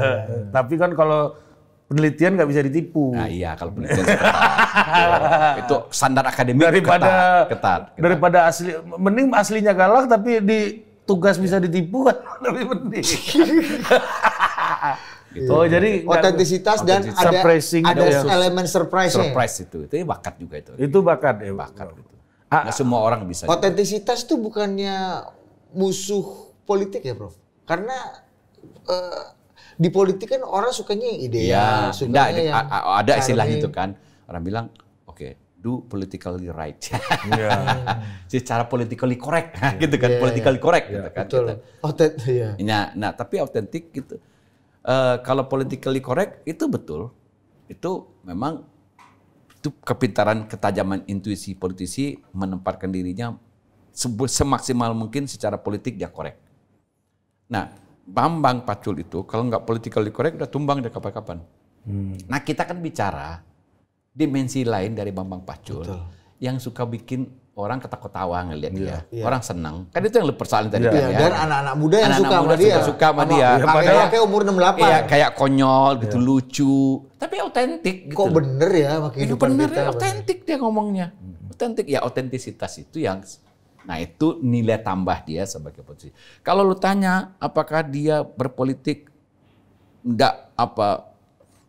tapi kan kalau penelitian nggak bisa ditipu nah, iya kalau penelitian itu standar akademik daripada ketat, ketat, ketat. daripada asli mending aslinya galak tapi di tugas bisa iya. ditipu kan lebih penting. gitu. Iya. Oh, jadi otentisitas dan ada ada gitu ya. elemen surprise. Surprise itu. Itu ya bakat juga itu. Itu bakat ya, bakat itu. Nah, semua orang bisa. Otentisitas itu bukannya musuh politik ya, Prof? Karena uh, di politik kan orang sukanya ide. ideal, ya, sukanya enggak, ada istilah itu kan. Orang bilang do politically right. Yeah. Secara politically correct yeah. gitu kan, yeah, iya. politically yeah. correct yeah, gitu kan. Betul. Gitu. yeah. Nah, nah tapi autentik gitu. Uh, kalau politically correct itu betul. Itu memang itu kepintaran, ketajaman intuisi politisi menempatkan dirinya semaksimal mungkin secara politik dia korek. Nah, Bambang Pacul itu kalau nggak politically correct udah tumbang dia kapan-kapan. Hmm. Nah kita kan bicara dimensi lain dari Bambang Pacul Betul. yang suka bikin orang ketakut ketawa ngelihat yeah. dia. Yeah. Orang iya. senang. Kan itu yang lebih persoalan tadi yeah. kan ya. Dan anak-anak muda yang anak -anak suka muda sama dia. Suka sama, sama dia. kayak umur 68. Iya, kayak konyol yeah. gitu, iya. lucu. Tapi otentik gitu. Kok bener ya makin iya, bener kita. Ya, autentik dia ngomongnya. otentik hmm. ya otentisitas itu yang Nah itu nilai tambah dia sebagai posisi Kalau lu tanya apakah dia berpolitik enggak apa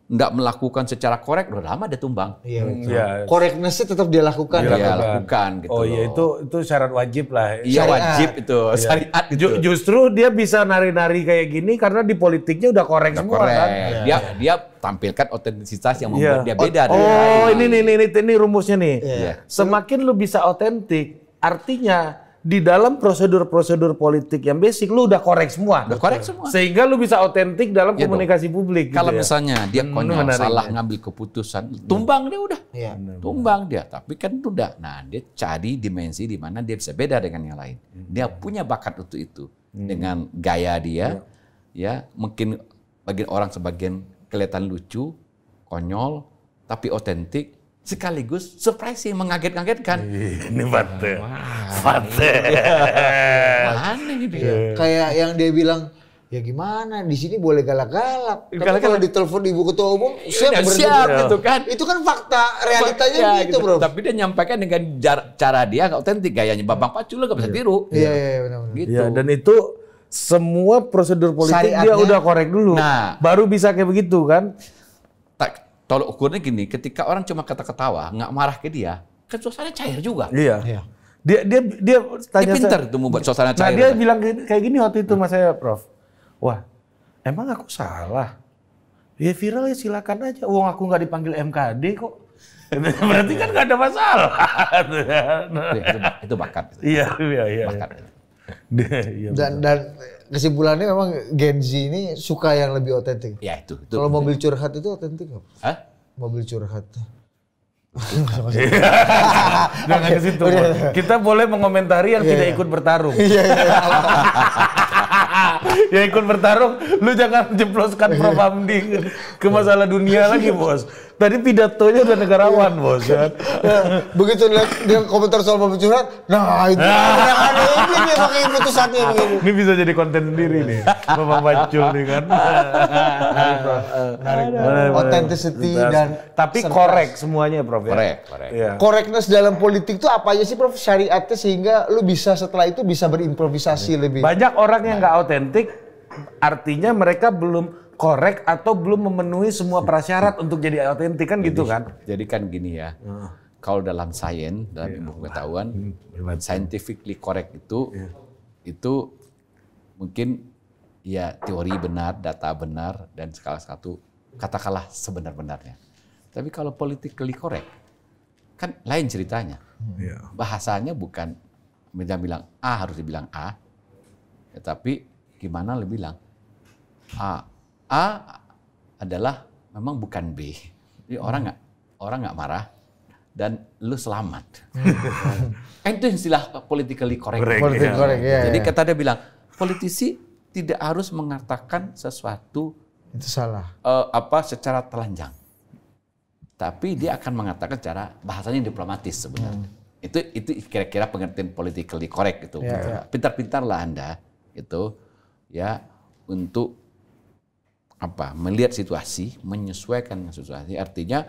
nggak melakukan secara korek, udah lama dia tumbang. Iya, hmm, betul. Ya. Koreknessnya tetap dia lakukan. Dia ya, lakukan gitu. Oh iya itu itu syarat wajib lah. Iya wajib itu ya. syariat. Gitu. Justru dia bisa nari-nari kayak gini karena di politiknya udah korek semua korek. kan. Ya. Dia iya. dia tampilkan otentisitas yang membuat ya. dia beda. Oh, oh ini ini, ini ini rumusnya nih. Ya. Semakin lu bisa otentik, artinya di dalam prosedur-prosedur politik yang basic lu udah korek semua. Udah korek semua. Sehingga lu bisa otentik dalam ya komunikasi dong. publik. Gitu Kalau gitu ya. misalnya dia hmm, konyol Menarik salah ya. ngambil keputusan, tumbang dia udah. Ya. Tumbang dia, tapi kan itu udah. Nah, dia cari dimensi di mana dia bisa beda dengan yang lain. Hmm. Dia punya bakat untuk itu hmm. dengan gaya dia. Ya, ya mungkin bagian orang sebagian kelihatan lucu, konyol, tapi otentik sekaligus surprising, mengaget-ngagetkan. Ini Fate. Fate. Mana ini dia? Iya. Kayak yang dia bilang, ya gimana di sini boleh galak-galak. galak -galak. kalau ditelepon ibu ketua umum, siap ya, siap gitu kan. Itu kan fakta realitanya fakta, gitu, gitu. Bro. Tapi dia nyampaikan dengan cara dia autentik gayanya Bapak Pacul gak bisa iya. tiru. Iya, iya ya, benar benar. Gitu. Ya, dan itu semua prosedur politik Syariatnya, dia udah korek dulu. Nah, baru bisa kayak begitu kan. Tolok ukurnya gini, ketika orang cuma kata-ketawa, nggak marah ke dia, kan suasana cair juga. Iya. iya. Dia dia dia tanya dia pintar saya, itu membuat suasana nah, cair. Nah, dia kan? bilang kayak gini waktu itu hmm. Mas saya, Prof. Wah, emang aku salah. Ya viral ya silakan aja. Uang aku nggak dipanggil MKD kok. Berarti kan nggak ada masalah. Iya, itu, itu bakat. Iya, iya, iya. iya. Bakat. iya, dan dan kesimpulannya memang Gen Z ini suka yang lebih otentik. Ya itu. itu Kalau mobil curhat itu otentik nggak? Hah? Mobil curhat. Jangan ke situ. Kita boleh mengomentari yang iya, tidak iya. ikut bertarung. Iya, iya. ya ikut bertarung, lu jangan jeploskan iya. Prof Hamdi ke masalah dunia lagi, Bos. Tadi pidatonya udah negarawan iya. bos kan. Iya. begitu lihat dia komentar soal pembicaraan, nah itu ada ini yang ya, pakai putusannya begini. Gitu. Ini bisa jadi konten sendiri nih, Bapak Bacul nih kan. Authenticity dan tapi korek semuanya Prof. Ya? Korek, korek. Ya. dalam politik itu apa aja sih Prof syariatnya sehingga lu bisa setelah itu bisa berimprovisasi iya. lebih. Banyak orang yang nggak autentik artinya mereka belum korek atau belum memenuhi semua prasyarat untuk jadi autentik kan gitu kan? Jadi kan gini ya. Uh. Kalau dalam sains, dalam yeah. ilmu pengetahuan, hmm, scientifically correct itu yeah. itu mungkin ya teori benar, data benar dan skala satu katakanlah sebenar-benarnya. Tapi kalau politically correct kan lain ceritanya. Yeah. Bahasanya bukan bilang A harus dibilang A, tetapi ya gimana lebih bilang A A adalah memang bukan B. Jadi hmm. orang nggak orang nggak marah dan lu selamat. Hmm. itu istilah politically correct. Politically ya. correct. Ya. Jadi ya. kata dia bilang politisi tidak harus mengatakan sesuatu itu salah. Uh, apa secara telanjang. Tapi dia akan mengatakan cara bahasanya diplomatis sebenarnya. Hmm. Itu itu kira-kira pengertian politically correct itu. Ya, Pintar-pintarlah yeah. Anda itu ya untuk apa melihat situasi, menyesuaikan situasi. Artinya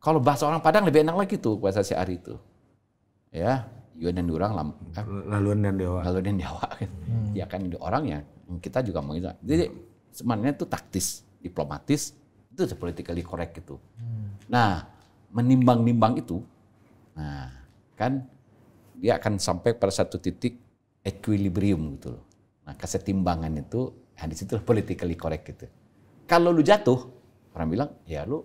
kalau bahasa orang Padang lebih enak lagi tuh bahasa Ari itu. Ya, Yuan dan Durang lam, eh, laluan dan dewa. Laluan dan dewa Hmm. Ya kan orang ya, kita juga mau gitu. Jadi sebenarnya itu taktis, diplomatis, itu politically correct gitu. Hmm. Nah, menimbang-nimbang itu nah kan dia akan sampai pada satu titik equilibrium gitu loh. Nah, kesetimbangan itu Nah, disitulah politically correct gitu. Kalau lu jatuh, orang bilang, ya lu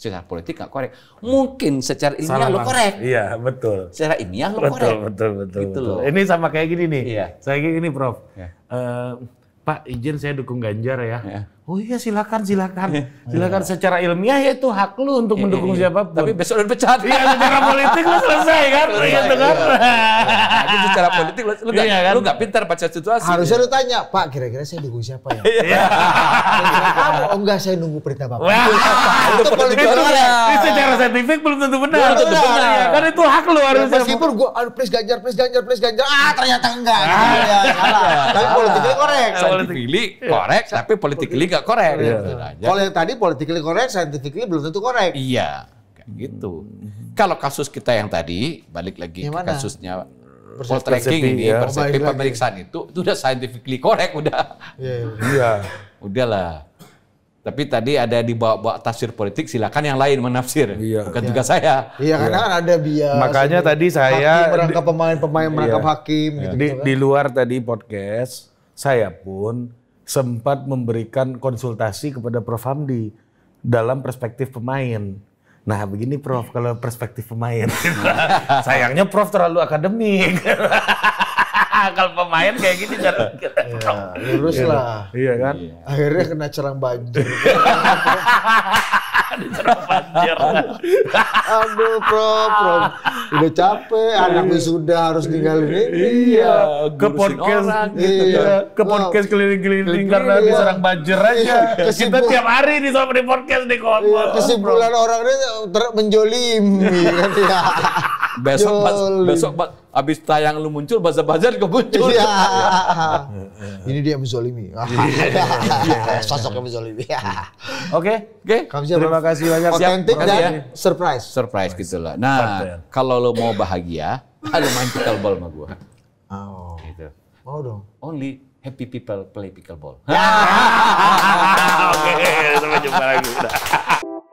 secara politik nggak korek. Mungkin secara ilmiah Salah, lu korek. Iya, betul. Secara ilmiah lu betul, korek. Betul, betul, gitu betul. Loh. Ini sama kayak gini nih. Iya. Saya kayak gini, Prof. Ya. Uh, Pak, izin saya dukung Ganjar ya. ya. Oh iya silakan silakan iya. silakan iya. secara ilmiah ya itu hak lu untuk iya, mendukung iya, siapapun. Tapi besok udah pecat. Iya secara politik lu selesai kan, gitu kan. Tapi secara politik lu lu iya, kan? lu gak pintar baca situasi. Harusnya lu tanya Pak kira-kira saya dukung siapa ya? oh enggak saya nunggu perintah bapak. itu politik Itu secara saintifik belum tentu benar. Belum tentu benar. Kan itu hak lu harusnya. Meskipun gua aduh please ganjar please ganjar please ganjar ah ternyata enggak. Ah. Tapi politiknya korek. Politik korek tapi politik liga tidak korek. Yeah. Iya. Gitu. Kalau yang tadi politically correct, scientifically belum tentu korek. Iya, hmm. gitu. Hmm. Kalau kasus kita yang tadi, balik lagi ke kasusnya Poll tracking ini, ya. persepsi oh, pemeriksaan itu, itu udah scientifically correct, udah. Iya. Yeah, yeah. Udahlah. Tapi tadi ada dibawa-bawa tafsir politik, silakan yang lain menafsir, iya. bukan iya. juga saya. Iya, karena iya. Kan ada bias. Makanya ini. tadi saya hakim merangkap pemain, pemain merangkap iya. hakim. Gitu, di, gitu kan? di luar tadi podcast, saya pun sempat memberikan konsultasi kepada Prof Hamdi dalam perspektif pemain. Nah begini Prof, kalau perspektif pemain, sayangnya Prof terlalu akademik. kalau pemain kayak gini cara lurus lah. Iya kan? Iya. Akhirnya kena cerang banjir. diserang banjir. Aduh, Pro, Pro. Udah capek, anak sudah harus ninggalin ini. Iya, iya ke podcast. Orang, gitu, iya. Kan. Ke podcast keliling-keliling karena iya. diserang banjir aja. Iya. Kita tiap hari di sama di podcast di kompor. Iya, kesimpulan orang ini ter- Kan, ya besok pas, besok pas, abis tayang lu muncul bazar bazar juga muncul. ya. Ini dia menzalimi. Iya. Sosok yang mizolimi iya. Oke. Oke. Terima kasih banyak. Otentik dan ya. surprise. Surprise gitu gitulah. Nah, kalau lo mau bahagia, lo main pickleball sama gue Oh. Gitu. Mau dong. Only happy people play pickleball. Ya. Oke, sampai jumpa lagi.